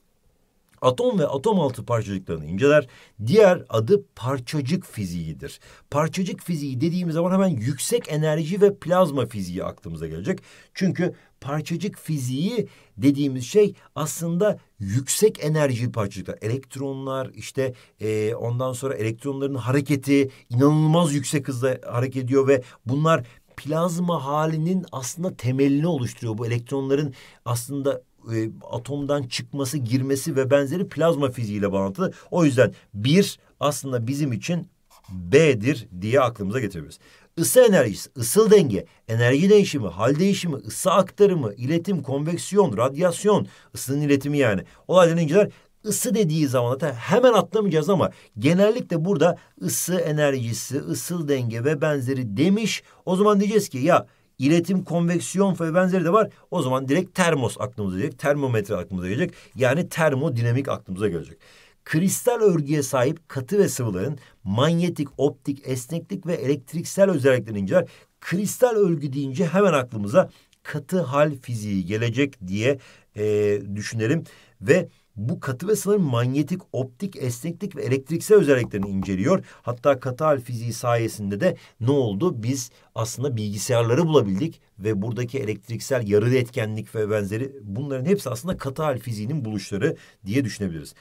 Atom ve atom altı parçacıklarını inceler. Diğer adı parçacık fiziğidir. Parçacık fiziği dediğimiz zaman hemen yüksek enerji ve plazma fiziği aklımıza gelecek. Çünkü parçacık fiziği dediğimiz şey aslında yüksek enerji parçacıklar. Elektronlar işte e, ondan sonra elektronların hareketi inanılmaz yüksek hızla hareket ediyor ve bunlar plazma halinin aslında temelini oluşturuyor. Bu elektronların aslında e, atomdan çıkması, girmesi ve benzeri plazma fiziğiyle bağlantılı. O yüzden bir aslında bizim için B'dir diye aklımıza getiriyoruz Isı enerjisi, ısıl denge, enerji değişimi, hal değişimi, ısı aktarımı, iletim, konveksiyon, radyasyon, ısının iletimi yani. olaydan inceler ısı dediği zaman da hemen atlamayacağız ama genellikle burada ısı enerjisi, ısı denge ve benzeri demiş. O zaman diyeceğiz ki ya iletim, konveksiyon ve benzeri de var. O zaman direkt termos aklımıza gelecek, termometre aklımıza gelecek. Yani termodinamik aklımıza gelecek. Kristal örgüye sahip katı ve sıvıların manyetik, optik, esneklik ve elektriksel özelliklerini inceler. Kristal örgü deyince hemen aklımıza katı hal fiziği gelecek diye e, düşünelim ve bu katı ve sıvıların manyetik, optik, esneklik ve elektriksel özelliklerini inceliyor. Hatta katı hal fiziği sayesinde de ne oldu? Biz aslında bilgisayarları bulabildik ve buradaki elektriksel yarı etkenlik ve benzeri bunların hepsi aslında katı hal fiziğinin buluşları diye düşünebiliriz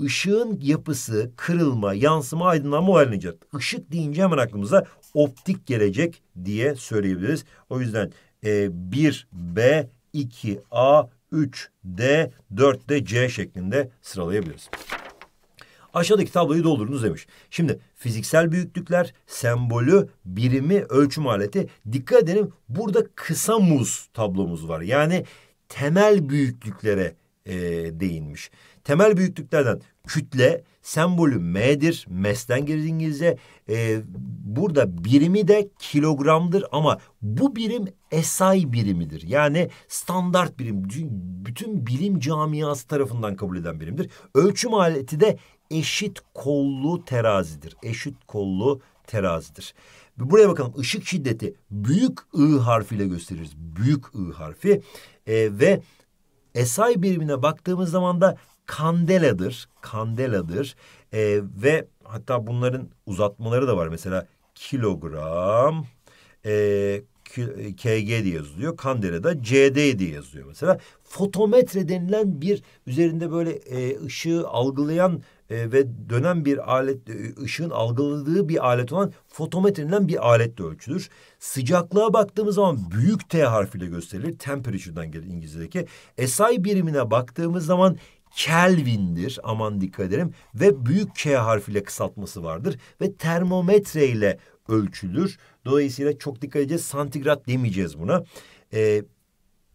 Işığın yapısı, kırılma, yansıma, aydınlanma oynayacak. Işık deyince hemen aklımıza optik gelecek diye söyleyebiliriz. O yüzden e, 1B, 2A, 3 D, 4 D, C şeklinde sıralayabiliriz. Aşağıdaki tabloyu doldurunuz demiş. Şimdi fiziksel büyüklükler, sembolü, birimi, ölçüm aleti. Dikkat edelim burada kısa muz tablomuz var. Yani temel büyüklüklere e, değinmiş. Temel büyüklüklerden kütle sembolü M'dir. Mes'ten gelir İngilizce. Ee, burada birimi de kilogramdır ama bu birim SI birimidir. Yani standart birim. Bütün bilim camiası tarafından kabul eden birimdir. Ölçüm aleti de eşit kollu terazidir. Eşit kollu terazidir. Buraya bakalım Işık şiddeti büyük I harfiyle gösteririz. Büyük I harfi ee, ve SI birimine baktığımız zaman da kandeladır, kandeladır e, ee, ve hatta bunların uzatmaları da var. Mesela kilogram, e, KG diye yazılıyor. Kandela'da CD diye yazılıyor. mesela. Fotometre denilen bir üzerinde böyle e, ışığı algılayan e, ve dönen bir alet, e, ışığın algıladığı bir alet olan fotometre denilen bir aletle ölçülür. Sıcaklığa baktığımız zaman büyük T harfiyle gösterilir. Temperature'dan gelir İngilizce'deki. SI birimine baktığımız zaman Kelvin'dir aman dikkat edelim ve büyük K harfiyle kısaltması vardır ve termometre ile ölçülür. Dolayısıyla çok dikkat edeceğiz santigrat demeyeceğiz buna. Ee,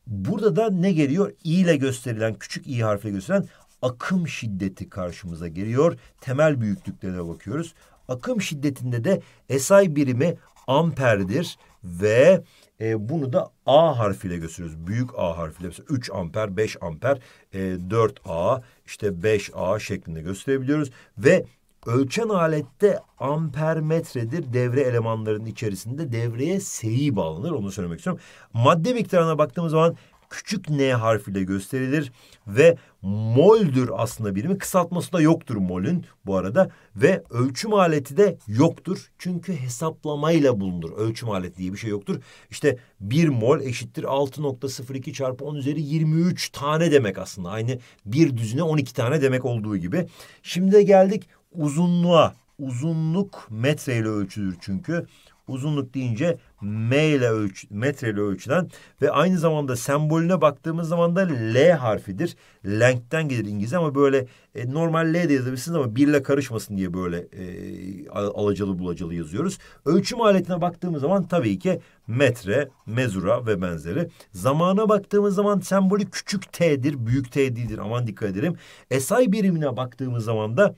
burada da ne geliyor? İ ile gösterilen küçük i harfiyle gösterilen akım şiddeti karşımıza geliyor. Temel büyüklüklere bakıyoruz. Akım şiddetinde de SI birimi amperdir ve e, bunu da A harfiyle gösteriyoruz. Büyük A harfiyle mesela 3 amper, 5 amper, e, 4A, işte 5A şeklinde gösterebiliyoruz. Ve ölçen alette amper metredir devre elemanlarının içerisinde. Devreye seyi bağlanır onu söylemek istiyorum. Madde miktarına baktığımız zaman küçük n harfiyle gösterilir ve mol'dür aslında birimi. Kısaltması da yoktur mol'ün bu arada ve ölçüm aleti de yoktur. Çünkü hesaplamayla bulunur. Ölçüm aleti diye bir şey yoktur. İşte bir mol eşittir 6.02 çarpı 10 üzeri 23 tane demek aslında. Aynı bir düzine 12 tane demek olduğu gibi. Şimdi de geldik uzunluğa. Uzunluk metreyle ölçülür çünkü. Uzunluk deyince m ile ölç metre ile ölçülen ve aynı zamanda sembolüne baktığımız zaman da L harfidir. Length'ten gelir İngilizce ama böyle e, normal L de yazabilirsiniz ama birle karışmasın diye böyle e, alacalı bulacalı yazıyoruz. Ölçüm aletine baktığımız zaman tabii ki metre, mezura ve benzeri. Zamana baktığımız zaman sembolü küçük t'dir, büyük t değildir. Aman dikkat edelim. SI birimine baktığımız zaman da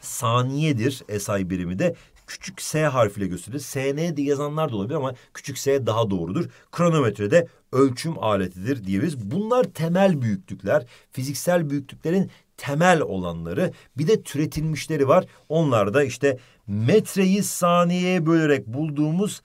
saniyedir SI birimi de küçük S harfiyle gösterilir. SN diye yazanlar da olabilir ama küçük S daha doğrudur. Kronometre de ölçüm aletidir diyebiliriz. Bunlar temel büyüklükler. Fiziksel büyüklüklerin temel olanları bir de türetilmişleri var. Onlar da işte metreyi saniyeye bölerek bulduğumuz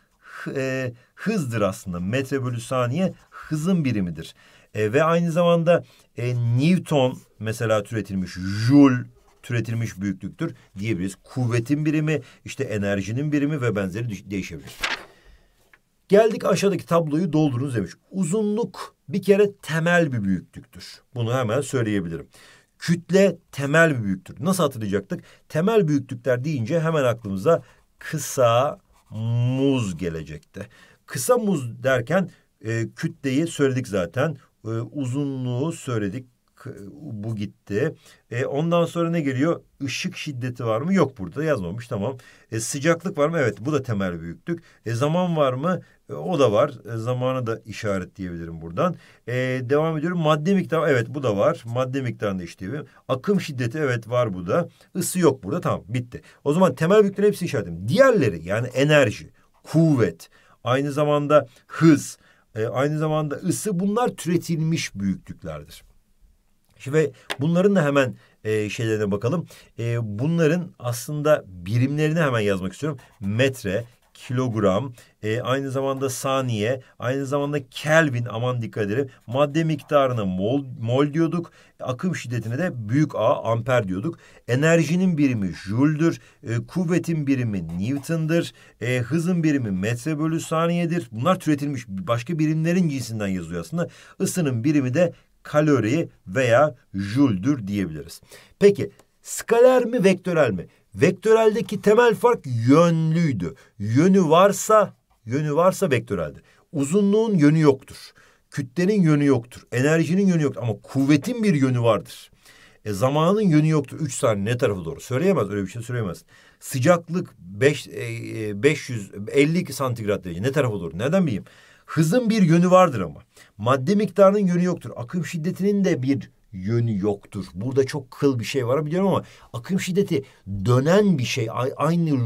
e, hızdır aslında. Metre bölü saniye hızın birimidir. E, ve aynı zamanda e, Newton mesela türetilmiş, Joule türetilmiş büyüklüktür diyebiliriz. Kuvvetin birimi, işte enerjinin birimi ve benzeri değişebilir. Geldik aşağıdaki tabloyu doldurunuz demiş. Uzunluk bir kere temel bir büyüklüktür. Bunu hemen söyleyebilirim. Kütle temel bir büyüklüktür. Nasıl hatırlayacaktık? Temel büyüklükler deyince hemen aklımıza kısa muz gelecekti. Kısa muz derken e, kütleyi söyledik zaten. E, uzunluğu söyledik bu gitti. E, ondan sonra ne geliyor? Işık şiddeti var mı? Yok burada yazmamış tamam. E, sıcaklık var mı? Evet bu da temel büyüklük. E, zaman var mı? E, o da var. E, zamanı da işaret diyebilirim buradan. E, devam ediyorum. Madde miktar evet bu da var. Madde miktarında işleyebilirim. Akım şiddeti evet var bu da. Isı yok burada tamam bitti. O zaman temel büyüklüklerin hepsi işaretim. Diğerleri yani enerji, kuvvet, aynı zamanda hız, e, aynı zamanda ısı bunlar türetilmiş büyüklüklerdir. Ve bunların da hemen e, şeylerine bakalım. E, bunların aslında birimlerini hemen yazmak istiyorum. Metre, kilogram, e, aynı zamanda saniye, aynı zamanda Kelvin aman dikkat edelim. Madde miktarına mol, mol diyorduk. Akım şiddetine de büyük A amper diyorduk. Enerjinin birimi jüldür. E, kuvvetin birimi newton'dır. E, hızın birimi metre bölü saniyedir. Bunlar türetilmiş başka birimlerin cinsinden yazılıyor aslında. Isının birimi de kalori veya jüldür diyebiliriz. Peki skaler mi vektörel mi? Vektöreldeki temel fark yönlüydü. Yönü varsa yönü varsa vektöreldir. Uzunluğun yönü yoktur. Kütlenin yönü yoktur. Enerjinin yönü yoktur ama kuvvetin bir yönü vardır. E, zamanın yönü yoktur. 3 saniye ne tarafa doğru? Söyleyemez öyle bir şey söyleyemez. Sıcaklık beş, e, 500, e, 52 santigrat derece ne tarafa doğru? Neden bileyim? Hızın bir yönü vardır ama. Madde miktarının yönü yoktur. Akım şiddetinin de bir yönü yoktur. Burada çok kıl bir şey var biliyorum ama akım şiddeti dönen bir şey. Aynı e,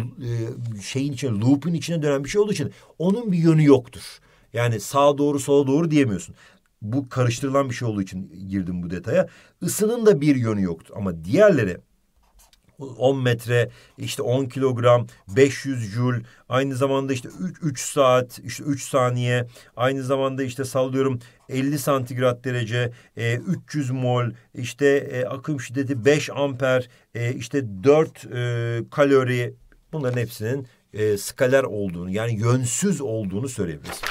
şeyin içine, loop'un içine dönen bir şey olduğu için onun bir yönü yoktur. Yani sağa doğru sola doğru diyemiyorsun. Bu karıştırılan bir şey olduğu için girdim bu detaya. Isının da bir yönü yoktur ama diğerleri 10 metre, işte 10 kilogram, 500 jül, aynı zamanda işte 3, 3 saat, işte 3 saniye, aynı zamanda işte sallıyorum 50 santigrat derece, e, 300 mol, işte e, akım şiddeti 5 amper, e, işte 4 e, kalori bunların hepsinin e, skaler olduğunu yani yönsüz olduğunu söyleyebiliriz.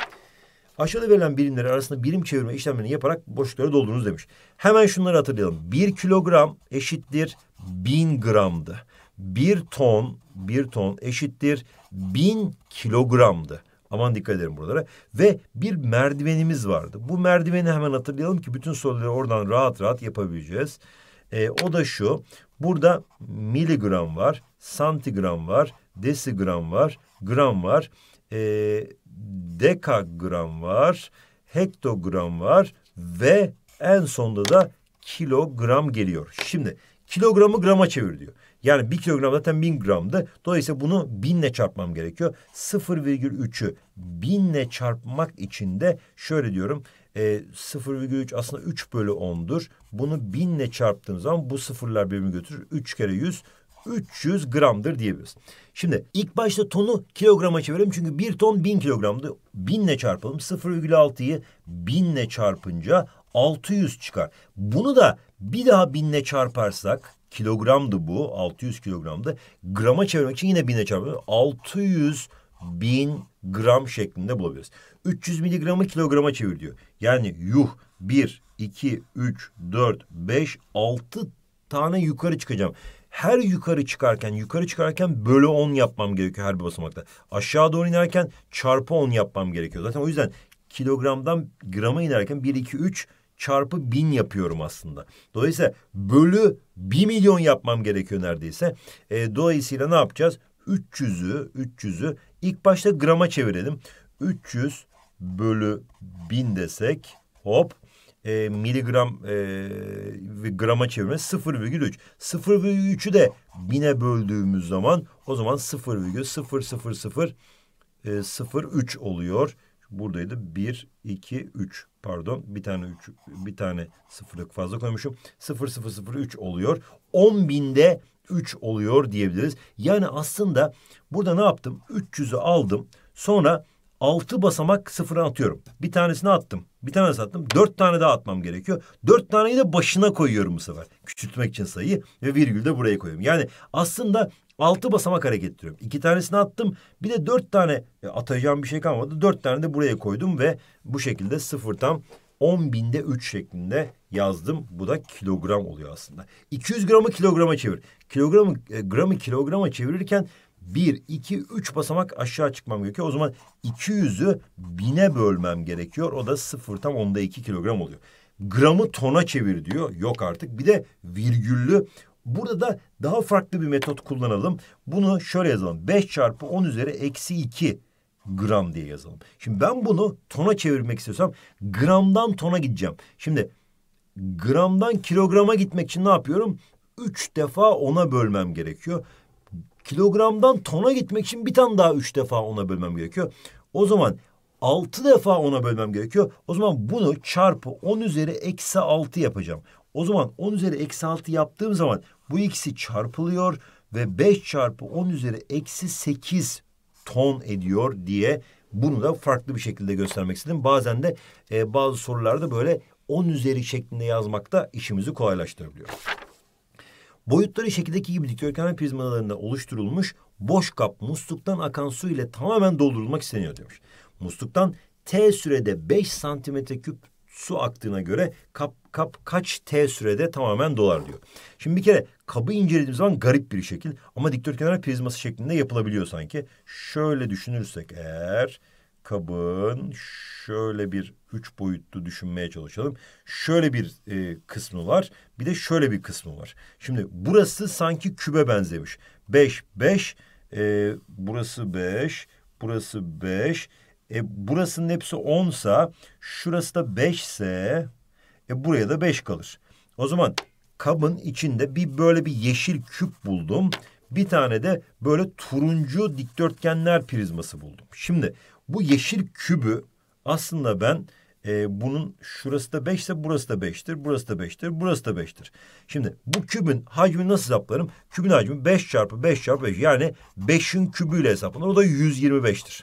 Aşağıda verilen birimleri arasında birim çevirme işlemlerini yaparak boşlukları doldurunuz demiş. Hemen şunları hatırlayalım. Bir kilogram eşittir bin gramdı. Bir ton, bir ton eşittir bin kilogramdı. Aman dikkat edelim buralara. Ve bir merdivenimiz vardı. Bu merdiveni hemen hatırlayalım ki bütün soruları oradan rahat rahat yapabileceğiz. Ee, o da şu. Burada miligram var, santigram var, desigram var, gram var. Ee, dekagram var, hektogram var ve en sonda da kilogram geliyor. Şimdi kilogramı grama çevir diyor. Yani bir kilogram zaten bin gramdı. Dolayısıyla bunu binle çarpmam gerekiyor. 0,3'ü binle çarpmak için de şöyle diyorum. E, ee, 0,3 aslında 3 bölü 10'dur. Bunu binle çarptığım zaman bu sıfırlar birbirini götürür. 3 kere 100 300 gramdır diyebiliriz. Şimdi ilk başta tonu kilograma çevirelim çünkü bir ton bin kilogramdı. Binle çarpalım 0,6'yı binle çarpınca 600 çıkar. Bunu da bir daha binle çarparsak kilogramdı bu 600 kilogramdı. Grama çevirmek için yine binle çarpalım 600 bin gram şeklinde bulabiliriz. 300 miligramı kilograma çevir diyor. Yani yuh 1, 2, 3, 4, 5, 6 tane yukarı çıkacağım her yukarı çıkarken, yukarı çıkarken bölü on yapmam gerekiyor her bir basamakta. Aşağı doğru inerken çarpı on yapmam gerekiyor. Zaten o yüzden kilogramdan grama inerken bir iki üç çarpı bin yapıyorum aslında. Dolayısıyla bölü bir milyon yapmam gerekiyor neredeyse. E, dolayısıyla ne yapacağız? 300'ü 300'ü ilk başta grama çevirelim. 300 bölü bin desek hop e, miligram e, ve grama çevirme 0,3. 0,3'ü de bine böldüğümüz zaman o zaman 0,0003 e, oluyor. Buradaydı 1, 2, 3 pardon bir tane 3 bir tane sıfırlık fazla koymuşum. 0003 oluyor. 10 binde 3 oluyor diyebiliriz. Yani aslında burada ne yaptım? 300'ü aldım. Sonra altı basamak sıfıra atıyorum. Bir tanesini attım. Bir tanesini attım. Dört tane daha atmam gerekiyor. Dört taneyi de başına koyuyorum bu sefer. Küçültmek için sayıyı ve virgül de buraya koyuyorum. Yani aslında altı basamak hareket ettiriyorum. İki tanesini attım. Bir de dört tane e, atacağım bir şey kalmadı. Dört tane de buraya koydum ve bu şekilde sıfır tam on binde üç şeklinde yazdım. Bu da kilogram oluyor aslında. 200 gramı kilograma çevir. Kilogramı, e, gramı kilograma çevirirken bir, iki, üç basamak aşağı çıkmam gerekiyor. O zaman 200'ü bine bölmem gerekiyor. O da sıfır tam onda iki kilogram oluyor. Gramı tona çevir diyor. Yok artık. Bir de virgüllü. Burada da daha farklı bir metot kullanalım. Bunu şöyle yazalım. 5 çarpı 10 üzeri eksi 2 gram diye yazalım. Şimdi ben bunu tona çevirmek istiyorsam gramdan tona gideceğim. Şimdi gramdan kilograma gitmek için ne yapıyorum? Üç defa ona bölmem gerekiyor kilogramdan tona gitmek için bir tane daha üç defa ona bölmem gerekiyor. O zaman altı defa ona bölmem gerekiyor. O zaman bunu çarpı on üzeri eksi altı yapacağım. O zaman on üzeri eksi altı yaptığım zaman bu ikisi çarpılıyor ve beş çarpı on üzeri eksi sekiz ton ediyor diye bunu da farklı bir şekilde göstermek istedim. Bazen de e, bazı sorularda böyle 10 üzeri şeklinde yazmakta işimizi kolaylaştırabiliyor. Boyutları şekildeki gibi dikdörtgen prizmalarında oluşturulmuş boş kap musluktan akan su ile tamamen doldurulmak isteniyor demiş. Musluktan T sürede 5 santimetre küp su aktığına göre kap kap kaç T sürede tamamen dolar diyor. Şimdi bir kere kabı incelediğimiz zaman garip bir şekil ama dikdörtgenler prizması şeklinde yapılabiliyor sanki. Şöyle düşünürsek eğer kabın şöyle bir üç boyutlu düşünmeye çalışalım. Şöyle bir e, kısmı var. Bir de şöyle bir kısmı var. Şimdi burası sanki kübe benzemiş. Beş, beş. E, burası beş. Burası beş. E, burasının hepsi onsa, şurası da beşse, e, buraya da beş kalır. O zaman kabın içinde bir böyle bir yeşil küp buldum. Bir tane de böyle turuncu dikdörtgenler prizması buldum. Şimdi bu yeşil kübü aslında ben e, bunun şurası da 5 ise burası da 5'tir, burası da 5'tir, burası da 5'tir. Şimdi bu kübün hacmini nasıl hesaplarım? Kübün hacmi 5 çarpı 5 çarpı 5 yani 5'in kübüyle hesaplanır. O da 125'tir.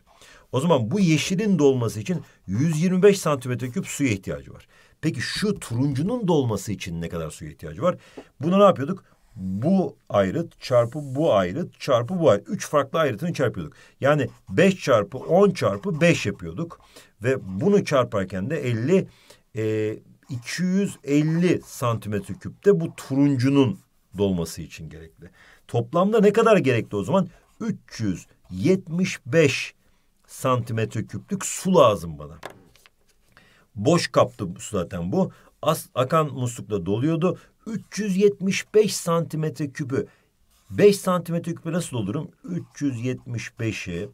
O zaman bu yeşilin dolması için 125 santimetre küp suya ihtiyacı var. Peki şu turuncunun dolması için ne kadar suya ihtiyacı var? Buna ne yapıyorduk? bu ayrıt çarpı bu ayrıt çarpı bu ayrıt. Üç farklı ayrıtını çarpıyorduk. Yani beş çarpı on çarpı beş yapıyorduk. Ve bunu çarparken de 50 e, 250 santimetre küpte bu turuncunun dolması için gerekli. Toplamda ne kadar gerekli o zaman? 375 santimetre küplük su lazım bana. Boş kaptı su zaten bu. As, akan muslukla doluyordu. 375 santimetre küpü. 5 santimetre küpü nasıl dolurum? 375'i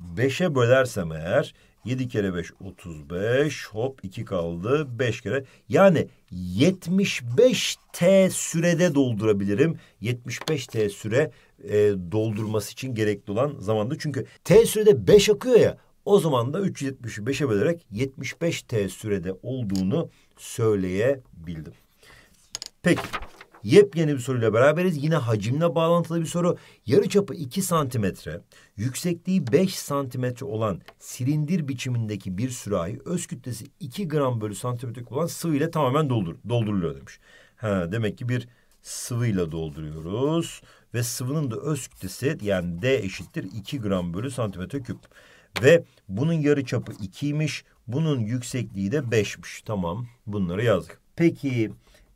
5'e bölersem eğer 7 kere 5 35 hop 2 kaldı 5 kere yani 75 T sürede doldurabilirim. 75 T süre e, doldurması için gerekli olan zamanda. Çünkü T sürede 5 akıyor ya o zaman da 375'e beş bölerek 75 T sürede olduğunu söyleyebildim. Peki Yepyeni bir soruyla beraberiz. Yine hacimle bağlantılı bir soru. Yarıçapı 2 santimetre, yüksekliği 5 santimetre olan silindir biçimindeki bir sürahi öz kütlesi 2 gram bölü santimetre olan sıvı ile tamamen doldur, dolduruluyor demiş. Ha, demek ki bir sıvıyla dolduruyoruz ve sıvının da öz kütlesi yani D eşittir 2 gram bölü santimetre küp. Ve bunun yarı çapı 2'ymiş. Bunun yüksekliği de 5'miş. Tamam bunları yazdık. Peki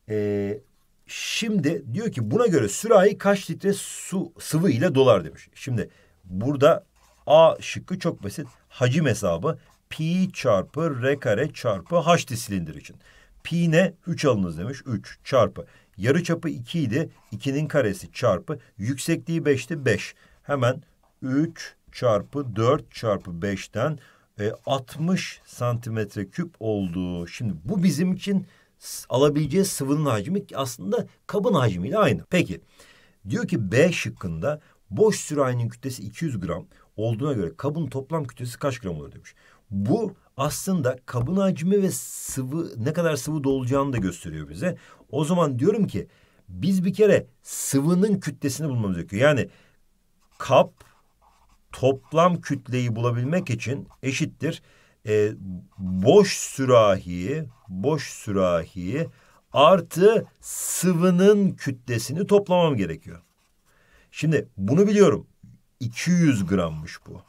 e, Şimdi diyor ki buna göre sürahi kaç litre su sıvı ile dolar demiş. Şimdi burada A şıkkı çok basit. Hacim hesabı pi çarpı r kare çarpı h'ti silindir için. Pi ne? 3 alınız demiş. 3 çarpı. Yarı çapı 2 idi. 2'nin karesi çarpı. Yüksekliği 5'ti. 5. Hemen 3 çarpı 4 çarpı 5'ten e, 60 santimetre küp oldu. Şimdi bu bizim için alabileceği sıvının hacmi aslında kabın hacmiyle aynı. Peki diyor ki B şıkkında boş sürahinin kütlesi 200 gram olduğuna göre kabın toplam kütlesi kaç gram olur demiş. Bu aslında kabın hacmi ve sıvı ne kadar sıvı dolacağını da gösteriyor bize. O zaman diyorum ki biz bir kere sıvının kütlesini bulmamız gerekiyor. Yani kap toplam kütleyi bulabilmek için eşittir. E, boş sürahiyi boş sürahiyi artı sıvının kütlesini toplamam gerekiyor. Şimdi bunu biliyorum. 200 grammış bu.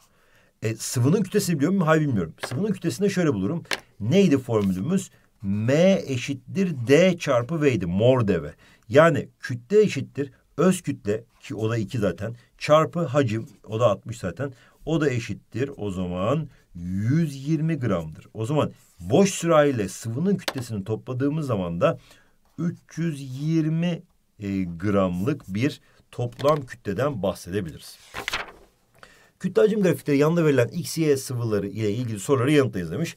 E, sıvının kütlesi biliyor muyum? Hayır bilmiyorum. Sıvının kütlesini şöyle bulurum. Neydi formülümüz? M eşittir D çarpı V'ydi. Mor deve. Yani kütle eşittir. Öz kütle ki o da 2 zaten. Çarpı hacim o da 60 zaten. O da eşittir o zaman 120 gramdır. O zaman boş sürahiyle sıvının kütlesini topladığımız zaman da 320 e, gramlık bir toplam kütleden bahsedebiliriz. Kütle hacim grafikte yanında verilen X, Y sıvıları ile ilgili soruları yanıtlayız demiş.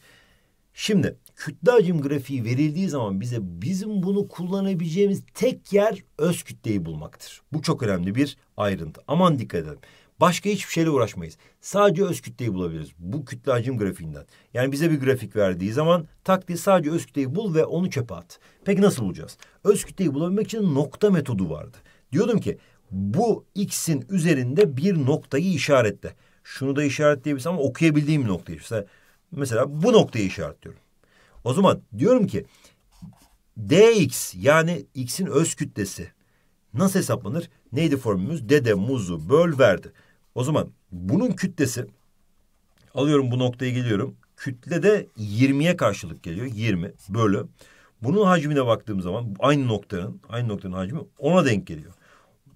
Şimdi kütle hacim grafiği verildiği zaman bize bizim bunu kullanabileceğimiz tek yer öz kütleyi bulmaktır. Bu çok önemli bir ayrıntı. Aman dikkat edelim. Başka hiçbir şeyle uğraşmayız. Sadece öz kütleyi bulabiliriz. Bu kütle hacim grafiğinden. Yani bize bir grafik verdiği zaman tak sadece öz kütleyi bul ve onu çöpe at. Peki nasıl bulacağız? Öz kütleyi bulabilmek için nokta metodu vardı. Diyordum ki bu x'in üzerinde bir noktayı işaretle. Şunu da işaretleyebilsem ama okuyabildiğim noktayı. Mesela, mesela bu noktayı işaretliyorum. O zaman diyorum ki dx yani x'in öz kütlesi nasıl hesaplanır? Neydi formülümüz? Dede muzu böl verdi. O zaman bunun kütlesi alıyorum bu noktaya geliyorum. Kütle de 20'ye karşılık geliyor. 20 bölü. Bunun hacmine baktığım zaman aynı noktanın aynı noktanın hacmi ona denk geliyor.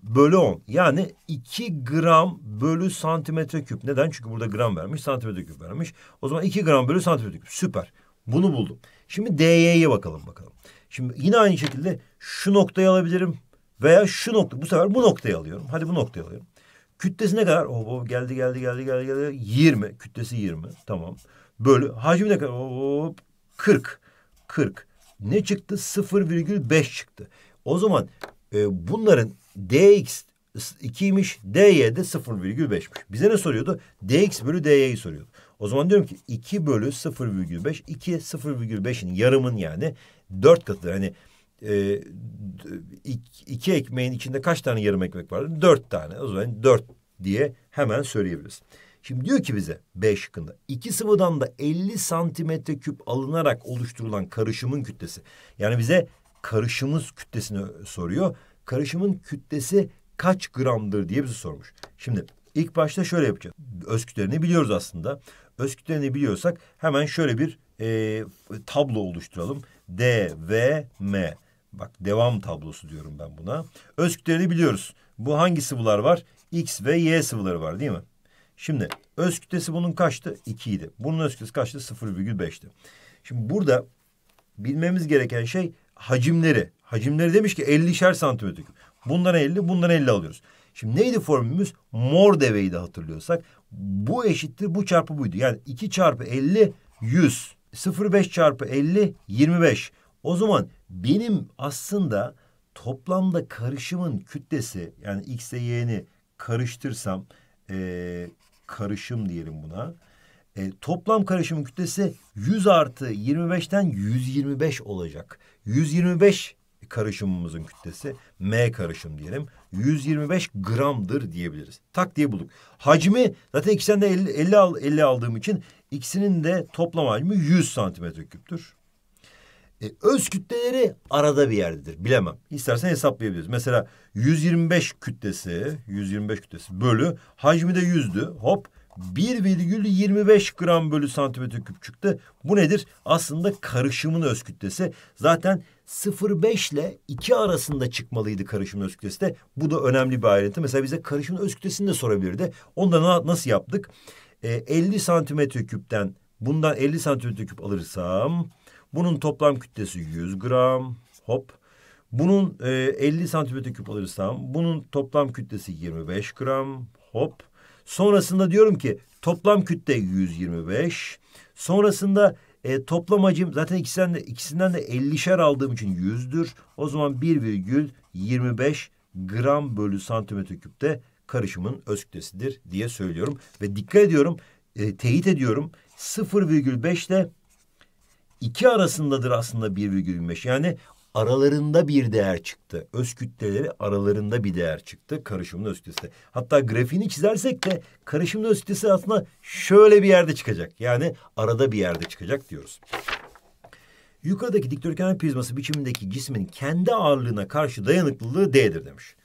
Bölü 10. Yani 2 gram bölü santimetre küp. Neden? Çünkü burada gram vermiş, santimetre küp vermiş. O zaman 2 gram bölü santimetre küp. Süper. Bunu buldum. Şimdi DY'ye bakalım bakalım. Şimdi yine aynı şekilde şu noktayı alabilirim veya şu nokta. Bu sefer bu noktayı alıyorum. Hadi bu noktayı alıyorum. Kütlesi ne kadar oh, geldi geldi geldi geldi geldi 20 kütlesi 20 tamam. Bölü ne kadar oh, 40 40 ne çıktı 0,5 çıktı. O zaman e, bunların dx 2'ymiş dy de 0,5'miş. Bize ne soruyordu? dx bölü dy'yi soruyordu. O zaman diyorum ki 2 bölü 0,5 2 0,5'in yarımın yani 4 katıdır. Hani e, iki ekmeğin içinde kaç tane yarım ekmek var? Dört tane. O zaman dört diye hemen söyleyebiliriz. Şimdi diyor ki bize B şıkkında iki sıvıdan da 50 santimetre küp alınarak oluşturulan karışımın kütlesi. Yani bize karışımız kütlesini soruyor. Karışımın kütlesi kaç gramdır diye bize sormuş. Şimdi ilk başta şöyle yapacağız. Öz kütlerini biliyoruz aslında. Öz kütlerini biliyorsak hemen şöyle bir e, tablo oluşturalım. D, V, M. Bak devam tablosu diyorum ben buna. Öz kütlelerini biliyoruz. Bu hangi sıvılar var? X ve Y sıvıları var değil mi? Şimdi öz kütlesi bunun kaçtı? 2 idi. Bunun öz kütlesi kaçtı? 0,5'ti. Şimdi burada bilmemiz gereken şey hacimleri. Hacimleri demiş ki 50'şer santimetre Bundan 50, bundan 50 alıyoruz. Şimdi neydi formülümüz? Mor deveyi de hatırlıyorsak bu eşittir bu çarpı buydu. Yani 2 çarpı 50 100. 0,5 çarpı 50 25. O zaman benim aslında toplamda karışımın kütlesi yani x ile y'ni karıştırsam e, karışım diyelim buna. E, toplam karışım kütlesi 100 artı 25'ten 125 olacak. 125 karışımımızın kütlesi M karışım diyelim. 125 gramdır diyebiliriz. Tak diye bulduk. Hacmi zaten ikisinden de 50, 50, 50 aldığım için ikisinin de toplam hacmi 100 santimetre küptür. E, öz kütleleri arada bir yerdedir. Bilemem. İstersen hesaplayabiliriz. Mesela 125 kütlesi, 125 kütlesi bölü hacmi de 100'dü. Hop 1,25 gram bölü santimetre küp çıktı. Bu nedir? Aslında karışımın öz kütlesi. Zaten 0,5 ile 2 arasında çıkmalıydı karışımın öz kütlesi de. Bu da önemli bir ayrıntı. Mesela bize karışımın öz kütlesini de sorabilirdi. Onu da nasıl yaptık? E, 50 santimetre küpten bundan 50 santimetre küp alırsam bunun toplam kütlesi 100 gram. Hop. Bunun e, 50 santimetre küp alırsam bunun toplam kütlesi 25 gram. Hop. Sonrasında diyorum ki toplam kütle 125. Sonrasında e, toplam hacim zaten ikisinden de, ikisinden de 50'şer aldığım için 100'dür. O zaman 1,25 gram bölü santimetre küpte karışımın öz kütlesidir diye söylüyorum. Ve dikkat ediyorum, e, teyit ediyorum 0,5 ile 2 arasındadır aslında 1,25. Yani aralarında bir değer çıktı. Öz kütleleri aralarında bir değer çıktı karışımın öz kütlesi. Hatta grafiğini çizersek de karışımın öz kütlesi aslında şöyle bir yerde çıkacak. Yani arada bir yerde çıkacak diyoruz. Yukarıdaki dikdörtgen prizması biçimindeki cismin kendi ağırlığına karşı dayanıklılığı D'dir demiş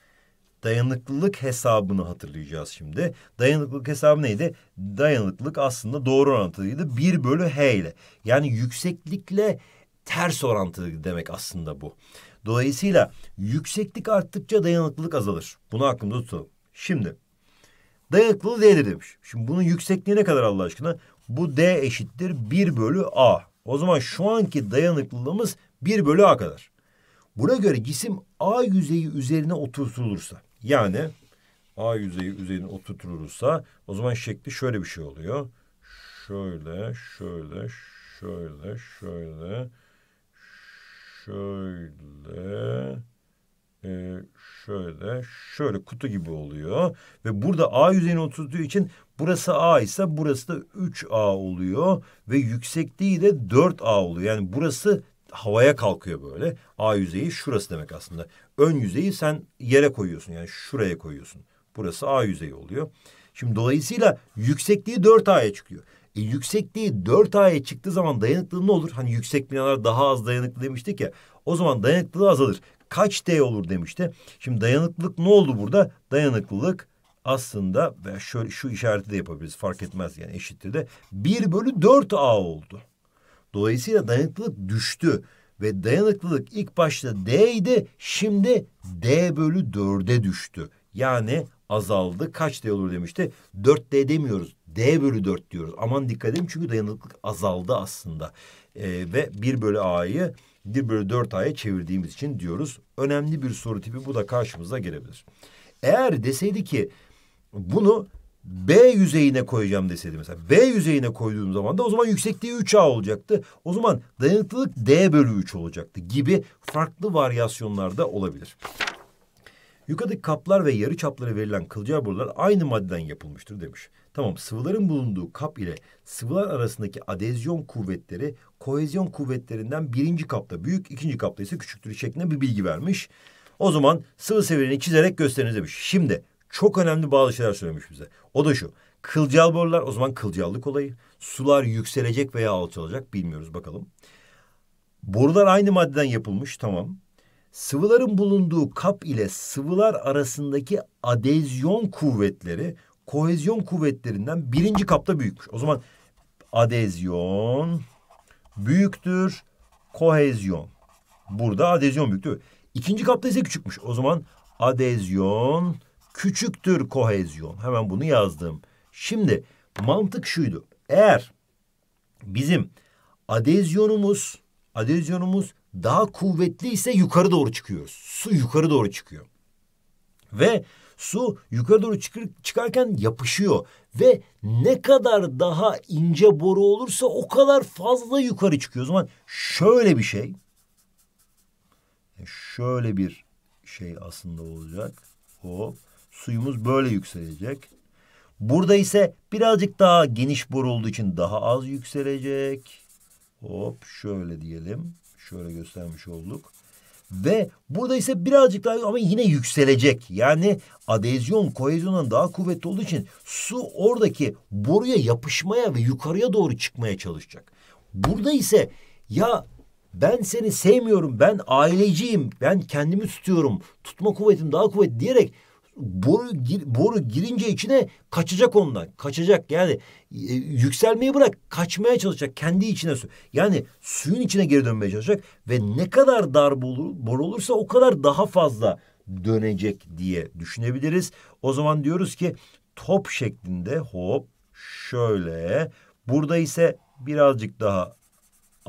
dayanıklılık hesabını hatırlayacağız şimdi. Dayanıklılık hesabı neydi? Dayanıklılık aslında doğru orantılıydı. bir bölü H ile. Yani yükseklikle ters orantılı demek aslında bu. Dolayısıyla yükseklik arttıkça dayanıklılık azalır. Bunu aklımda tutalım. Şimdi dayanıklılığı D'dir demiş. Şimdi bunun yüksekliği ne kadar Allah aşkına? Bu D eşittir 1 bölü A. O zaman şu anki dayanıklılığımız 1 bölü A kadar. Buna göre cisim A yüzeyi üzerine oturtulursa yani A yüzeyi üzerine oturtulursa o zaman şekli şöyle bir şey oluyor. Şöyle, şöyle, şöyle, şöyle, şöyle, e, şöyle, şöyle kutu gibi oluyor. Ve burada A yüzeyine oturttuğu için burası A ise burası da 3A oluyor. Ve yüksekliği de 4A oluyor. Yani burası havaya kalkıyor böyle. A yüzeyi şurası demek aslında ön yüzeyi sen yere koyuyorsun. Yani şuraya koyuyorsun. Burası A yüzeyi oluyor. Şimdi dolayısıyla yüksekliği 4A'ya çıkıyor. E, yüksekliği 4A'ya çıktığı zaman dayanıklılığı ne olur? Hani yüksek binalar daha az dayanıklı demiştik ya. O zaman dayanıklılığı azalır. Kaç D olur demişti. Şimdi dayanıklılık ne oldu burada? Dayanıklılık aslında ve şöyle şu işareti de yapabiliriz. Fark etmez yani eşittir de. bir bölü dört a oldu. Dolayısıyla dayanıklılık düştü ve dayanıklılık ilk başta D idi şimdi D bölü 4'e düştü. Yani azaldı kaç D olur demişti 4D demiyoruz D bölü 4 diyoruz aman dikkat edin çünkü dayanıklılık azaldı aslında ee, ve 1 bölü A'yı 1 bölü 4 A'ya çevirdiğimiz için diyoruz önemli bir soru tipi bu da karşımıza gelebilir. Eğer deseydi ki bunu B yüzeyine koyacağım deseydi mesela. B yüzeyine koyduğum zaman da o zaman yüksekliği 3A olacaktı. O zaman dayanıklılık D bölü 3 olacaktı gibi farklı varyasyonlarda olabilir. Yukarıdaki kaplar ve yarı çapları verilen kılcal borular aynı maddeden yapılmıştır demiş. Tamam sıvıların bulunduğu kap ile sıvılar arasındaki adezyon kuvvetleri kohezyon kuvvetlerinden birinci kapta büyük, ikinci kapta ise küçüktür şeklinde bir bilgi vermiş. O zaman sıvı seviyelerini çizerek gösteriniz demiş. Şimdi çok önemli bazı şeyler söylemiş bize. O da şu. Kılcal borular o zaman kılcallık olayı. Sular yükselecek veya alçalacak bilmiyoruz bakalım. Borular aynı maddeden yapılmış tamam. Sıvıların bulunduğu kap ile sıvılar arasındaki adezyon kuvvetleri kohezyon kuvvetlerinden birinci kapta büyükmüş. O zaman adezyon büyüktür kohezyon. Burada adezyon büyüktür. İkinci kapta ise küçükmüş. O zaman adezyon küçüktür kohezyon. Hemen bunu yazdım. Şimdi mantık şuydu. Eğer bizim adezyonumuz adezyonumuz daha kuvvetli ise yukarı doğru çıkıyoruz. Su yukarı doğru çıkıyor. Ve su yukarı doğru çıkır, çıkarken yapışıyor ve ne kadar daha ince boru olursa o kadar fazla yukarı çıkıyor. O zaman şöyle bir şey e, şöyle bir şey aslında olacak. Hop suyumuz böyle yükselecek. Burada ise birazcık daha geniş bor olduğu için daha az yükselecek. Hop şöyle diyelim. Şöyle göstermiş olduk. Ve burada ise birazcık daha ama yine yükselecek. Yani adezyon kohezyondan daha kuvvetli olduğu için su oradaki boruya yapışmaya ve yukarıya doğru çıkmaya çalışacak. Burada ise ya ben seni sevmiyorum, ben aileciyim, ben kendimi tutuyorum, tutma kuvvetim daha kuvvetli diyerek boru, gir, boru girince içine kaçacak ondan. Kaçacak yani e, yükselmeyi bırak kaçmaya çalışacak kendi içine su. Yani suyun içine geri dönmeye çalışacak ve ne kadar dar boru, boru olursa o kadar daha fazla dönecek diye düşünebiliriz. O zaman diyoruz ki top şeklinde hop şöyle burada ise birazcık daha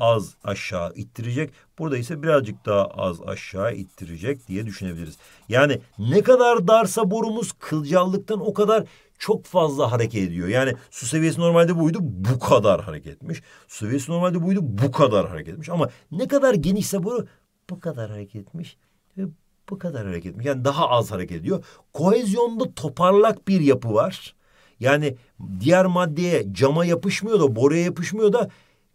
az aşağı ittirecek. Burada ise birazcık daha az aşağı ittirecek diye düşünebiliriz. Yani ne kadar darsa borumuz kılcallıktan o kadar çok fazla hareket ediyor. Yani su seviyesi normalde buydu bu kadar hareket etmiş. Su seviyesi normalde buydu bu kadar hareket etmiş. Ama ne kadar genişse boru bu kadar hareket etmiş ve bu kadar hareket etmiş. Yani daha az hareket ediyor. Kohezyonda toparlak bir yapı var. Yani diğer maddeye cama yapışmıyor da boruya yapışmıyor da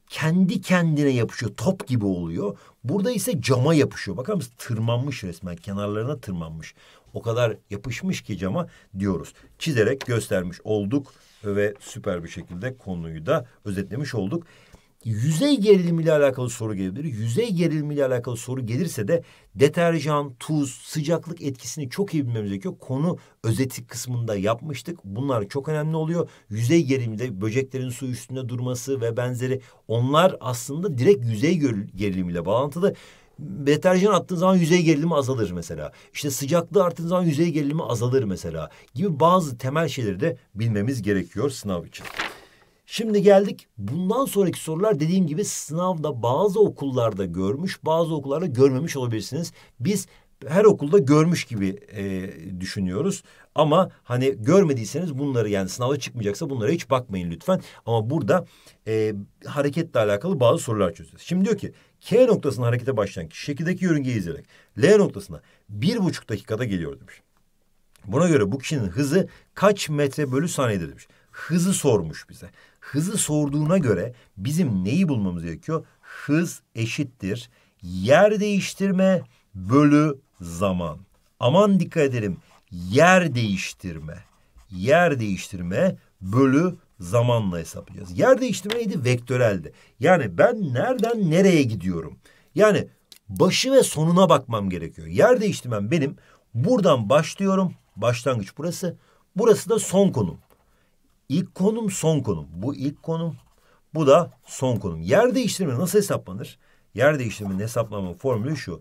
kendi kendine yapışıyor. Top gibi oluyor. Burada ise cama yapışıyor. Bakar mısın? Tırmanmış resmen. Kenarlarına tırmanmış. O kadar yapışmış ki cama diyoruz. Çizerek göstermiş olduk ve süper bir şekilde konuyu da özetlemiş olduk. Yüzey gerilimiyle alakalı soru gelebilir. Yüzey gerilimiyle alakalı soru gelirse de deterjan, tuz, sıcaklık etkisini çok iyi bilmemiz gerekiyor. Konu özetik kısmında yapmıştık. Bunlar çok önemli oluyor. Yüzey gerilimde böceklerin su üstünde durması ve benzeri onlar aslında direkt yüzey gerilimiyle bağlantılı deterjan attığın zaman yüzey gerilimi azalır mesela. İşte sıcaklığı arttığın zaman yüzey gerilimi azalır mesela. Gibi bazı temel şeyleri de bilmemiz gerekiyor sınav için. Şimdi geldik bundan sonraki sorular dediğim gibi sınavda bazı okullarda görmüş bazı okullarda görmemiş olabilirsiniz. Biz her okulda görmüş gibi e, düşünüyoruz. Ama hani görmediyseniz bunları yani sınava çıkmayacaksa bunlara hiç bakmayın lütfen. Ama burada e, hareketle alakalı bazı sorular çözeceğiz. Şimdi diyor ki K noktasına harekete başlayan kişi şekildeki yörüngeyi izleyerek L noktasına bir buçuk dakikada geliyor demiş. Buna göre bu kişinin hızı kaç metre bölü saniyedir demiş. Hızı sormuş bize. Hızı sorduğuna göre bizim neyi bulmamız gerekiyor? Hız eşittir. Yer değiştirme bölü zaman. Aman dikkat edelim. Yer değiştirme. Yer değiştirme bölü zamanla hesaplayacağız. Yer değiştirme neydi? Vektöreldi. Yani ben nereden nereye gidiyorum? Yani başı ve sonuna bakmam gerekiyor. Yer değiştirmem benim. Buradan başlıyorum. Başlangıç burası. Burası da son konum. İlk konum son konum. Bu ilk konum. Bu da son konum. Yer değiştirme nasıl hesaplanır? Yer değiştirmenin hesaplanma formülü şu.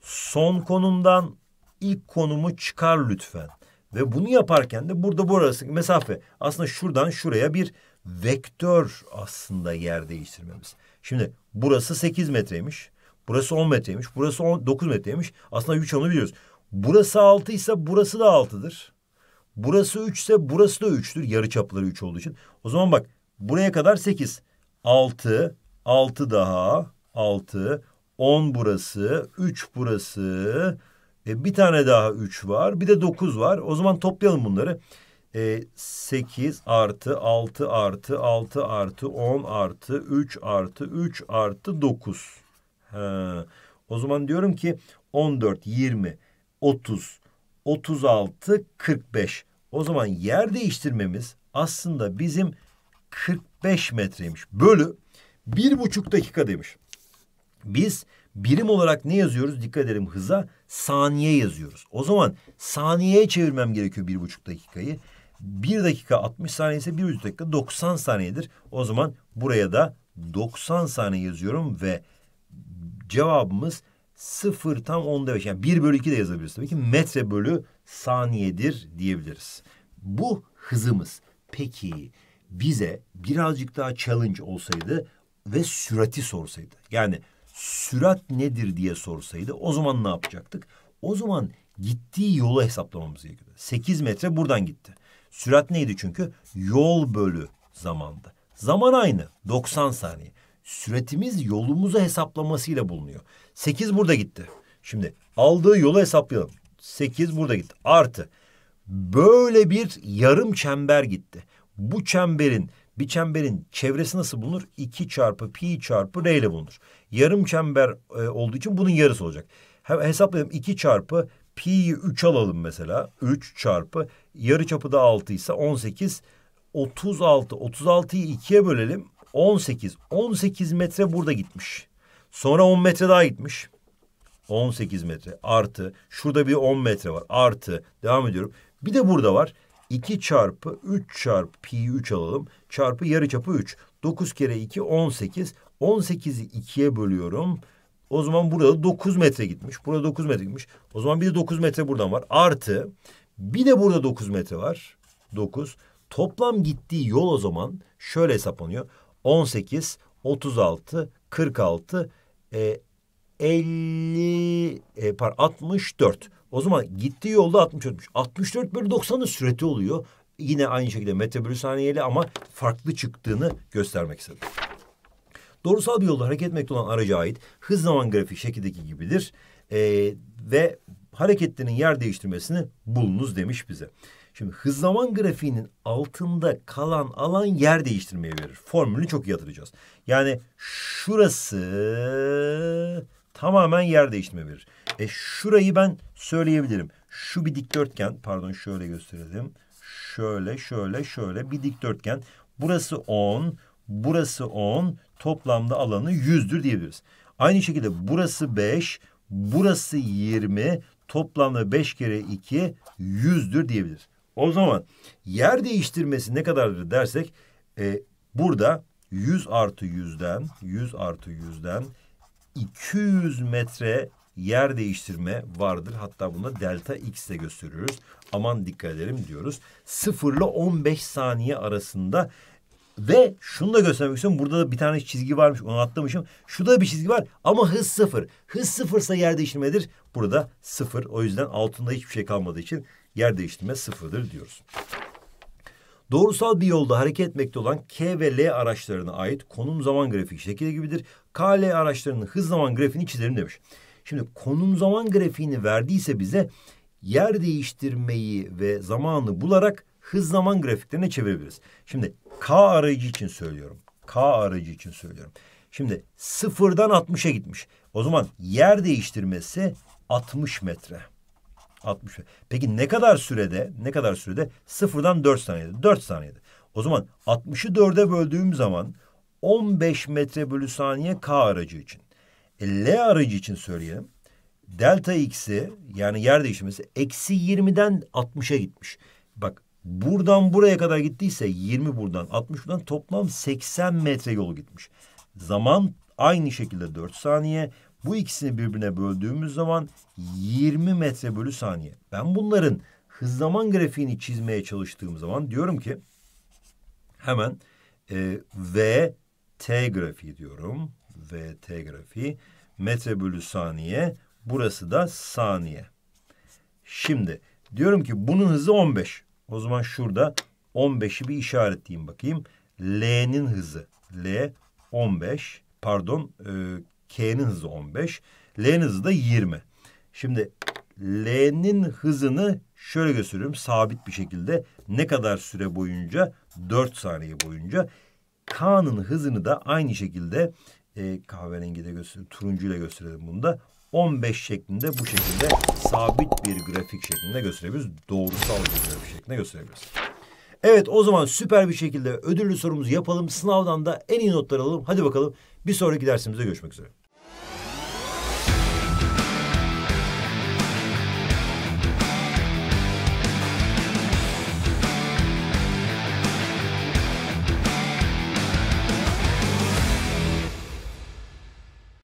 Son konumdan ilk konumu çıkar lütfen. Ve bunu yaparken de burada bu arasındaki mesafe aslında şuradan şuraya bir vektör aslında yer değiştirmemiz. Şimdi burası 8 metreymiş. Burası 10 metreymiş. Burası 9 metreymiş. Aslında 3 onu biliyoruz. Burası 6 ise burası da 6'dır. Burası üç ise burası da üçtür. Yarı çapları üç olduğu için. O zaman bak buraya kadar sekiz. Altı, altı daha, altı, on burası, üç burası. E, bir tane daha üç var. Bir de dokuz var. O zaman toplayalım bunları. E, 8 artı 6 artı 6 artı 10 artı 3 artı 3 artı 9. Ha. O zaman diyorum ki 14, 20, 30, 36, 45. O zaman yer değiştirmemiz aslında bizim 45 metreymiş. Bölü bir buçuk dakika demiş. Biz birim olarak ne yazıyoruz? Dikkat edelim hıza saniye yazıyoruz. O zaman saniyeye çevirmem gerekiyor bir buçuk dakikayı. Bir dakika 60 saniye ise bir buçuk dakika 90 saniyedir. O zaman buraya da 90 saniye yazıyorum ve cevabımız 0 tam onda beş. Yani 1 bölü 2 de yazabiliriz tabii ki. Metre bölü saniyedir diyebiliriz. Bu hızımız peki bize birazcık daha challenge olsaydı ve sürati sorsaydı. Yani sürat nedir diye sorsaydı o zaman ne yapacaktık? O zaman gittiği yolu hesaplamamız gerekiyordu. 8 metre buradan gitti. Sürat neydi çünkü? Yol bölü zamanda. Zaman aynı 90 saniye. Süretimiz yolumuzu hesaplamasıyla bulunuyor. 8 burada gitti. Şimdi aldığı yolu hesaplayalım. 8 burada gitti. Artı böyle bir yarım çember gitti. Bu çemberin bir çemberin çevresi nasıl bulunur? 2 çarpı pi çarpı r ile bulunur. Yarım çember e, olduğu için bunun yarısı olacak. hesaplayalım 2 çarpı pi'yi 3 alalım mesela. 3 çarpı yarı çapı da 6 ise 18 36 36'yı 2'ye bölelim. 18 18 metre burada gitmiş. Sonra 10 metre daha gitmiş. 18 metre artı şurada bir 10 metre var artı devam ediyorum. Bir de burada var 2 çarpı 3 çarpı pi 3 alalım çarpı yarı çapı 3. 9 kere 2 18. 18'i 2'ye bölüyorum. O zaman burada 9 metre gitmiş. Burada 9 metre gitmiş. O zaman bir de 9 metre buradan var. Artı bir de burada 9 metre var. 9. Toplam gittiği yol o zaman şöyle hesaplanıyor. 18, 36, 46, e, 50 e, par 64. O zaman gittiği yolda 64. 64 bölü 90'ın süreti oluyor. Yine aynı şekilde metre bölü saniyeli ama farklı çıktığını göstermek istedim. Doğrusal bir yolda hareket etmekte olan araca ait hız zaman grafiği şekildeki gibidir. E, ve hareketlerinin yer değiştirmesini bulunuz demiş bize. Şimdi hız zaman grafiğinin altında kalan alan yer değiştirmeye verir. Formülünü çok iyi hatırlayacağız. Yani şurası tamamen yer değiştirme verir. E şurayı ben söyleyebilirim. Şu bir dikdörtgen pardon şöyle gösterelim. Şöyle şöyle şöyle bir dikdörtgen. Burası 10, burası 10 toplamda alanı 100'dür diyebiliriz. Aynı şekilde burası 5, burası 20 toplamda 5 kere 2 100'dür diyebiliriz. O zaman yer değiştirmesi ne kadardır dersek e, burada 100 artı 100'den 100 artı 100'den 200 metre yer değiştirme vardır. Hatta bunda delta x de gösteriyoruz. Aman dikkat edelim diyoruz. 0 ile 15 saniye arasında ve şunu da göstermek istiyorum. Burada da bir tane çizgi varmış. Onu atlamışım. Şurada bir çizgi var ama hız sıfır. Hız sıfırsa yer değiştirmedir. Burada sıfır. O yüzden altında hiçbir şey kalmadığı için yer değiştirme sıfırdır diyoruz. Doğrusal bir yolda hareket etmekte olan K ve L araçlarına ait konum zaman grafiği şekilde gibidir. KL araçlarının hız zaman grafiğini çizelim demiş. Şimdi konum zaman grafiğini verdiyse bize yer değiştirmeyi ve zamanı bularak hız zaman grafiklerine çevirebiliriz. Şimdi K aracı için söylüyorum. K aracı için söylüyorum. Şimdi sıfırdan 60'a gitmiş. O zaman yer değiştirmesi 60 metre. 60 Peki ne kadar sürede? Ne kadar sürede? Sıfırdan 4 saniyede. 4 saniyede. O zaman 60'ı 4'e böldüğüm zaman 15 metre bölü saniye K aracı için. E, L aracı için söyleyelim. Delta X'i yani yer değiştirmesi eksi 20'den 60'a gitmiş. Bak buradan buraya kadar gittiyse 20 buradan 60 buradan toplam 80 metre yol gitmiş. Zaman aynı şekilde 4 saniye. Bu ikisini birbirine böldüğümüz zaman 20 metre bölü saniye. Ben bunların hız zaman grafiğini çizmeye çalıştığım zaman diyorum ki hemen e, V T grafiği diyorum. VT grafiği. Metre bölü saniye. Burası da saniye. Şimdi diyorum ki bunun hızı 15. O zaman şurada 15'i bir işaretleyeyim bakayım. L'nin hızı. L 15. Pardon e, K'nin hızı 15. L'nin hızı da 20. Şimdi L'nin hızını şöyle gösteriyorum sabit bir şekilde ne kadar süre boyunca 4 saniye boyunca Kaan'ın hızını da aynı şekilde e, kahverengide gösterelim. Turuncuyla gösterelim bunu da. 15 şeklinde bu şekilde sabit bir grafik şeklinde gösterebiliriz. Doğrusal bir grafik şeklinde gösterebiliriz. Evet o zaman süper bir şekilde ödüllü sorumuzu yapalım. Sınavdan da en iyi notlar alalım. Hadi bakalım bir sonraki dersimize görüşmek üzere.